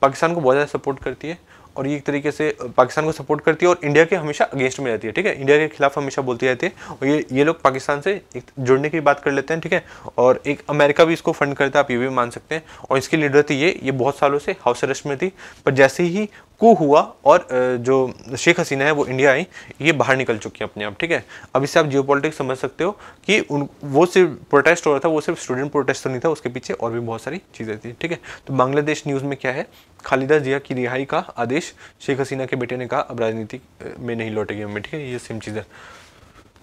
पाकिस्तान को बहुत ज़्यादा सपोर्ट करती है और ये एक तरीके से पाकिस्तान को सपोर्ट करती है और इंडिया के हमेशा अगेंस्ट में रहती है ठीक है इंडिया के खिलाफ हमेशा बोलती रहती है और ये ये लोग पाकिस्तान से एक जुड़ने की बात कर लेते हैं ठीक है और एक अमेरिका भी इसको फंड करता है आप ये भी मान सकते हैं और इसकी लीडर थी ये ये बहुत सालों से हाउस अरेस्ट में थी पर जैसे ही कू हुआ और जो शेख हसीना है वो इंडिया आई ये बाहर निकल चुकी है अपने आप ठीक है अब इससे आप जियो समझ सकते हो कि उन वो सिर्फ प्रोटेस्ट हो रहा था वो सिर्फ स्टूडेंट प्रोटेस्ट तो नहीं था उसके पीछे और भी बहुत सारी चीज़ें थी ठीक है तो बांग्लादेश न्यूज़ में क्या है खालिदा जिया की रिहाई का आदेश शेख हसीना के बेटे ने कहा अब राजनीति में नहीं लौटेगी हमें ठीक है ये सेम चीज़ है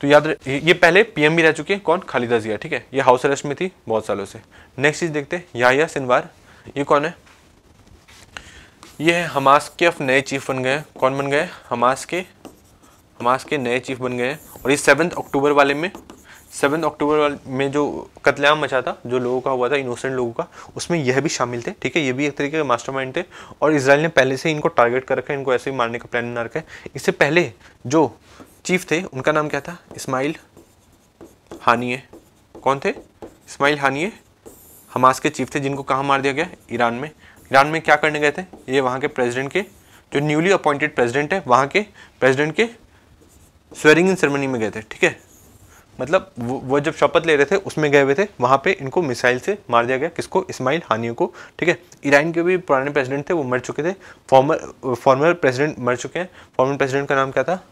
तो याद रहे ये पहले पीएम भी रह चुके हैं कौन खालिदा जिया ठीक है ये हाउस अरेस्ट में थी बहुत सालों से नेक्स्ट चीज़ देखते हैं या सिनवार ये कौन है ये है हमास के अब नए चीफ बन गए कौन बन गए हमास के हमास के नए चीफ बन गए हैं और ये सेवन्थ अक्टूबर वाले में सेवन अक्टूबर में जो कतलेआम मचा था जो लोगों का हुआ था इनोसेंट लोगों का उसमें यह भी शामिल थे ठीक है ये भी एक तरीके के मास्टरमाइंड थे और इसराइल ने पहले से इनको टारगेट कर रखा है इनको ऐसे ही मारने का प्लान बना रखा है इससे पहले जो चीफ थे उनका नाम क्या था इस्माइल हानिए कौन थे इस्माइल हानिए हमास के चीफ थे जिनको कहाँ मार दिया गया ईरान में ईरान में क्या करने गए थे ये वहाँ के प्रेसिडेंट के जो न्यूली अपॉइंटेड प्रेसिडेंट है वहाँ के प्रेसिडेंट के स्वेरिंग इन सेरेमनी में गए थे ठीक है मतलब वो, वो जब शपथ ले रहे थे उसमें गए हुए थे वहाँ पे इनको मिसाइल से मार दिया गया किसको इस्माइल हानियों को ठीक है ईरान के भी पुराने प्रेसिडेंट थे वो मर चुके थे फॉर्मर फॉर्मर प्रेसिडेंट मर चुके हैं फॉर्मर प्रेसिडेंट का नाम क्या था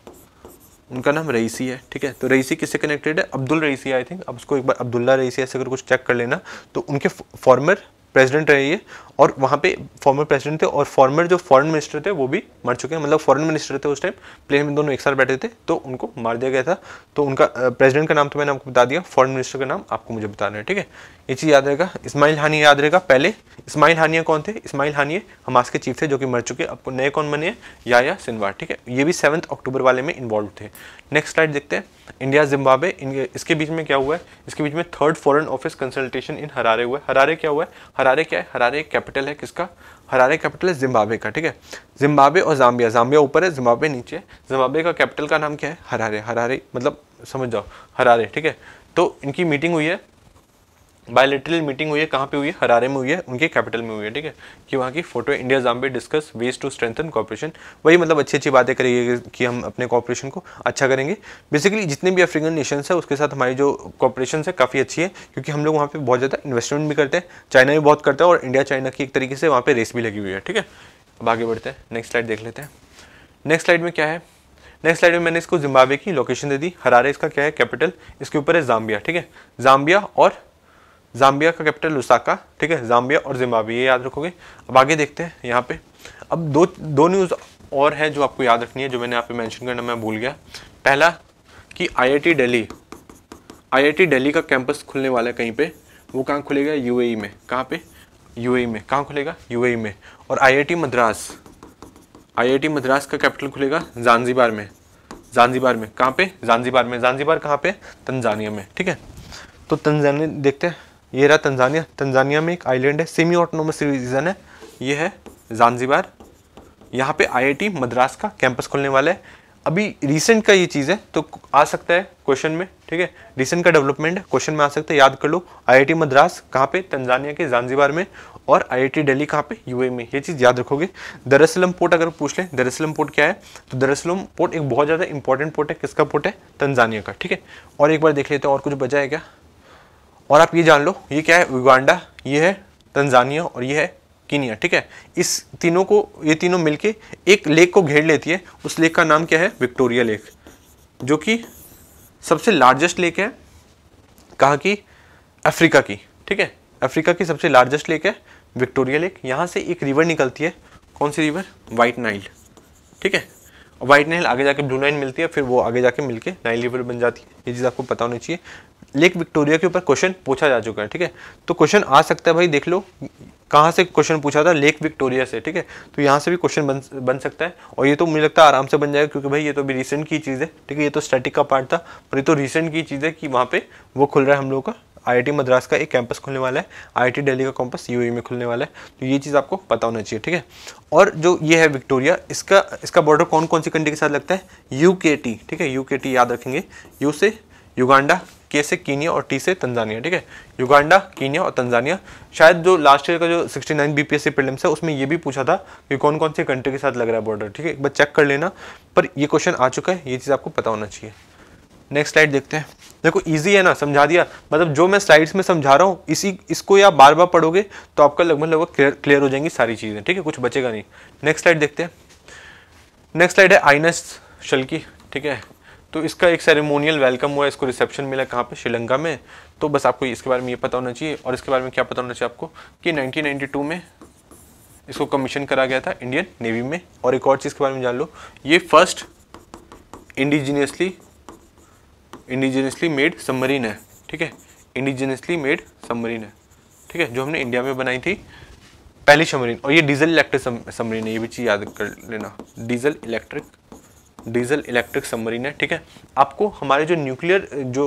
उनका नाम रईसी है ठीक है तो रईसी किससे कनेक्टेड है अब्दुल रईसी आई थिंक अब उसको एक बार अब्दुल्ला रईसी ऐसे अगर कुछ चेक कर लेना तो उनके फॉर्मर प्रेसिडेंट रहे ये और वहाँ पे फॉर्मर प्रेसिडेंट थे और फॉर्मर जो फॉरेन मिनिस्टर थे वो भी मर चुके हैं मतलब फॉरेन मिनिस्टर थे उस टाइम प्लेन में दोनों एक साथ बैठे थे तो उनको मार दिया गया था तो उनका प्रेसिडेंट का नाम तो मैंने आपको बता दिया फॉरेन मिनिस्टर का नाम आपको मुझे बताना है ठीक है ये चीज़ याद रहेगा इसमाइल हानिया याद रहेगा पहले इसमाइल हानिया कौन थे इसमाइल हानिया हमास के चीफ थे जो कि मर चुके आपको नए कौन बने या सिनवार ठीक है ये भी सेवन्थ अक्टूबर वाले में इन्वॉल्व थे नेक्स्ट स्लाइड देखते हैं इंडिया जिम्बाबे इसके बीच में क्या हुआ है इसके बीच में third foreign office consultation in Harare हुआ है हरारे क्या हुआ है हरारे क्या है हरारे कैपिटल है किसका हरारे कैपिटल है जिम्बाबे का ठीक है जिम्बाबे और जाम्बिया जाम्बिया ऊपर है जिम्बाबे नीचे है का कैपिटल का नाम क्या है हरारे हरारे मतलब समझ जाओ हरारे ठीक है तो इनकी मीटिंग हुई है बायोलिट्रल मीटिंग हुई है कहाँ पे हुई है हरारे में हुई है उनके कैपिटल में हुई है ठीक है कि वहाँ की photo India Zambia discuss ways to strengthen cooperation वही मतलब अच्छी अच्छी बातें करेंगे कि हम अपने कॉपरेशन को अच्छा करेंगे बेसिकली जितने भी अफ्रीकन नेशन है उसके साथ हमारी जो कॉपरेशन है काफ़ी अच्छी है क्योंकि हम लोग वहाँ पर बहुत ज़्यादा इन्वेस्टमेंट भी करते हैं चाइना भी बहुत करता है और इंडिया चाइना की एक तरीके से वहाँ पर रेस भी लगी हुई है ठीक है अब आगे बढ़ते हैं नेक्स्ट स्लाइड देख लेते हैं नेक्स्ट स्लाइड में क्या है नेक्स्ट स्लाइड में मैंने इसको जिम्बाब्वे की लोकेशन दे दी हरारे इसका क्या है कैपिटल इसके ऊपर है जाम्बिया ठीक है जाम्बिया और जाम्बिया का कैपिटल लुसाका ठीक है जाम्बिया और जिम्बाबे ये याद रखोगे अब आगे देखते हैं यहाँ पे अब दो दो न्यूज़ और हैं जो आपको याद रखनी है जो मैंने यहाँ पे मेंशन करना मैं भूल गया पहला कि आईआईटी दिल्ली आईआईटी दिल्ली का कैंपस खुलने वाला है कहीं पे वो कहाँ खुलेगा यू e में कहाँ पे यू e में कहाँ खुलेगा यू e में और आई मद्रास आई मद्रास का कैपिटल खुलेगा जानजीबार में जानजीबार में कहाँ पे जानजीबार में जानजीबार कहाँ पे तंजानिया में ठीक है तो तंजानिया देखते हैं ये रहा तंजानिया तंजानिया में एक आइलैंड है सेमी ऑटोनोमस रीजन है ये है जानजीबार यहाँ पे आईआईटी मद्रास का कैंपस खोलने वाला है अभी रिसेंट का ये चीज़ है तो आ सकता है क्वेश्चन में ठीक है रिसेंट का डेवलपमेंट है क्वेश्चन में आ सकता है याद कर लो आईआईटी मद्रास कहाँ पे तंजानिया के जानजीबार में और आईआईटी दिल्ली कहाँ पे यूए में ये चीज़ याद रखोगे दरअसलम पोर्ट अगर पूछ लें दरअसलम पोर्ट क्या है तो दरअसलम पोर्ट एक बहुत ज़्यादा इंपॉर्टेंट पोर्ट है किसका पोर्ट है तंजानिया का ठीक है और एक बार देख लेते हैं और कुछ बचा है क्या और आप ये जान लो ये क्या है उगांडा ये है तंजानिया और ये है किनिया ठीक है इस तीनों को ये तीनों मिलके एक लेक को घेर लेती है उस लेक का नाम क्या है विक्टोरिया लेक जो कि सबसे लार्जेस्ट लेक है कहाँ की अफ्रीका की ठीक है अफ्रीका की सबसे लार्जेस्ट लेक है विक्टोरिया लेक यहाँ से एक रिवर निकलती है कौन सी रिवर वाइट नाइल ठीक है और वाइट नाइल आगे जाके ब्लू नाइल मिलती है फिर वो आगे जाके मिलके नाइल रिवर बन जाती है ये चीज़ आपको पता होनी चाहिए लेक विक्टोरिया के ऊपर क्वेश्चन पूछा जा चुका है ठीक है तो क्वेश्चन आ सकता है भाई देख लो कहाँ से क्वेश्चन पूछा था लेक विक्टोरिया से ठीक है तो यहाँ से भी क्वेश्चन बन बन सकता है और ये तो मुझे लगता है आराम से बन जाएगा क्योंकि भाई ये तो अभी रिसेंट की चीज़ है ठीक है ये तो स्टैटिक का पार्ट था पर ये तो रिसेंट की चीज़ है कि वहाँ पे वो खुल रहा है हम लोग का आई मद्रास का एक कैंपस खुलने वाला है आई दिल्ली का कैंपस यू e में खुलने वाला है तो ये चीज़ आपको पता होना चाहिए ठीक है और जो ये है विक्टोरिया इसका इसका बॉर्डर कौन कौन सी कंट्री के साथ लगता है यू ठीक है यू याद रखेंगे यू से युगांडा के से कीनिया और टी से तंजानिया ठीक है युगांडा कीनिया और तंजानिया शायद जो लास्ट ईयर का जो 69 नाइन बी प्रीलिम्स है उसमें ये भी पूछा था कि कौन कौन से कंट्री के साथ लग रहा है बॉर्डर ठीक है एक बार चेक कर लेना पर ये क्वेश्चन आ चुका है ये चीज़ आपको पता होना चाहिए नेक्स्ट स्लाइड देखते हैं देखो इजी है ना समझा दिया मतलब जो मैं स्लाइड्स में समझा रहा हूँ इसी इसको या बार बार पढ़ोगे तो आपका लगभग लगभग क्लियर हो जाएंगी सारी चीज़ें ठीक है कुछ बचेगा नहीं नेक्स्ट स्लाइड देखते हैं नेक्स्ट स्लाइड है आइनस शल्की ठीक है तो इसका एक सेरेमोनियल वेलकम हुआ इसको रिसेप्शन मिला कहाँ पे श्रीलंका में तो बस आपको इसके बारे में ये पता होना चाहिए और इसके बारे में क्या पता होना चाहिए आपको कि 1992 में इसको कमीशन करा गया था इंडियन नेवी में और एक और चीज़ के बारे में जान लो ये first indigenously indigenously made submarine है ठीक है इंडिजीनियसली मेड सबमरीन है ठीक है जो हमने इंडिया में बनाई थी पहली सबमरीन और ये डीजल इलेक्ट्रिक सबमरीन है ये भी चीज़ याद कर लेना diesel electric diesel electric submarine है ठीक है आपको हमारे जो न्यूक्लियर जो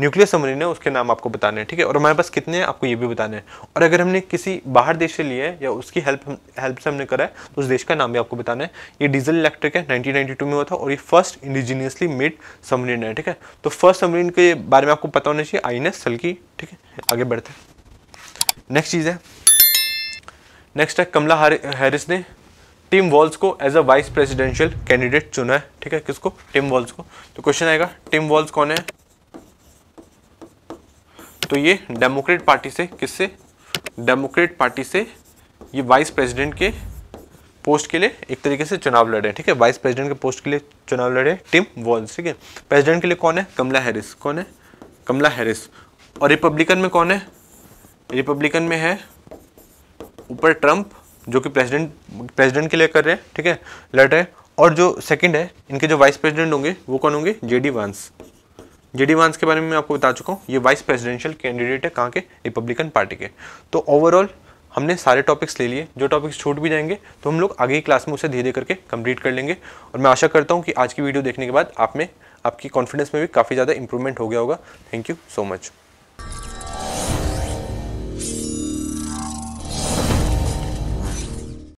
न्यूक्लियर सबमरीन है उसके नाम आपको बताने हैं ठीक है और हमारे पास कितने हैं आपको ये भी बताने हैं और अगर हमने किसी बाहर देश से लिया है या उसकी हेल्प हेल्प से हमने करा है तो उस देश का नाम भी आपको बताना है ये डीजल इलेक्ट्रिक है नाइनटीन में हुआ था और ये फर्स्ट इंडिजीनियसली मेड सबमरीन है ठीक है तो फर्स्ट सबमरीन के बारे में आपको पता होना चाहिए आई एन सल्की ठीक है आगे बढ़ते नेक्स्ट चीज़ है नेक्स्ट है कमला हैरिस ने टिम वॉल्स को as a vice presidential candidate चुना है ठीक है किसको टिम वॉल्स को तो क्वेश्चन आएगा टिम वॉल्स कौन है तो ये डेमोक्रेट पार्टी से किससे डेमोक्रेट पार्टी से ये वाइस प्रेसिडेंट के पोस्ट के लिए एक तरीके से चुनाव लड़े हैं ठीक है वाइस प्रेसिडेंट के पोस्ट के लिए चुनाव लड़े टिम वॉल्स ठीक है प्रेसिडेंट के लिए कौन है कमला हैरिस कौन है कमला हैरिस और रिपब्लिकन में कौन है रिपब्लिकन में है ऊपर ट्रंप जो कि प्रेसिडेंट प्रेसिडेंट के लिए कर रहे हैं ठीक है लड़ रहे हैं और जो सेकंड है इनके जो वाइस प्रेसिडेंट होंगे वो कौन होंगे जेडी वांस जेडी वांस के बारे में मैं आपको बता चुका हूँ ये वाइस प्रेसिडेंशियल कैंडिडेट है कहाँ के रिपब्लिकन पार्टी के तो ओवरऑल हमने सारे टॉपिक्स ले लिए जो टॉपिक्स छूट भी जाएंगे तो हम लोग आगे की क्लास में उसे धीरे करके कंप्लीट कर लेंगे और मैं आशा करता हूँ कि आज की वीडियो देखने के बाद आप में आपकी कॉन्फिडेंस में भी काफ़ी ज़्यादा इंप्रूवमेंट हो गया होगा थैंक यू सो मच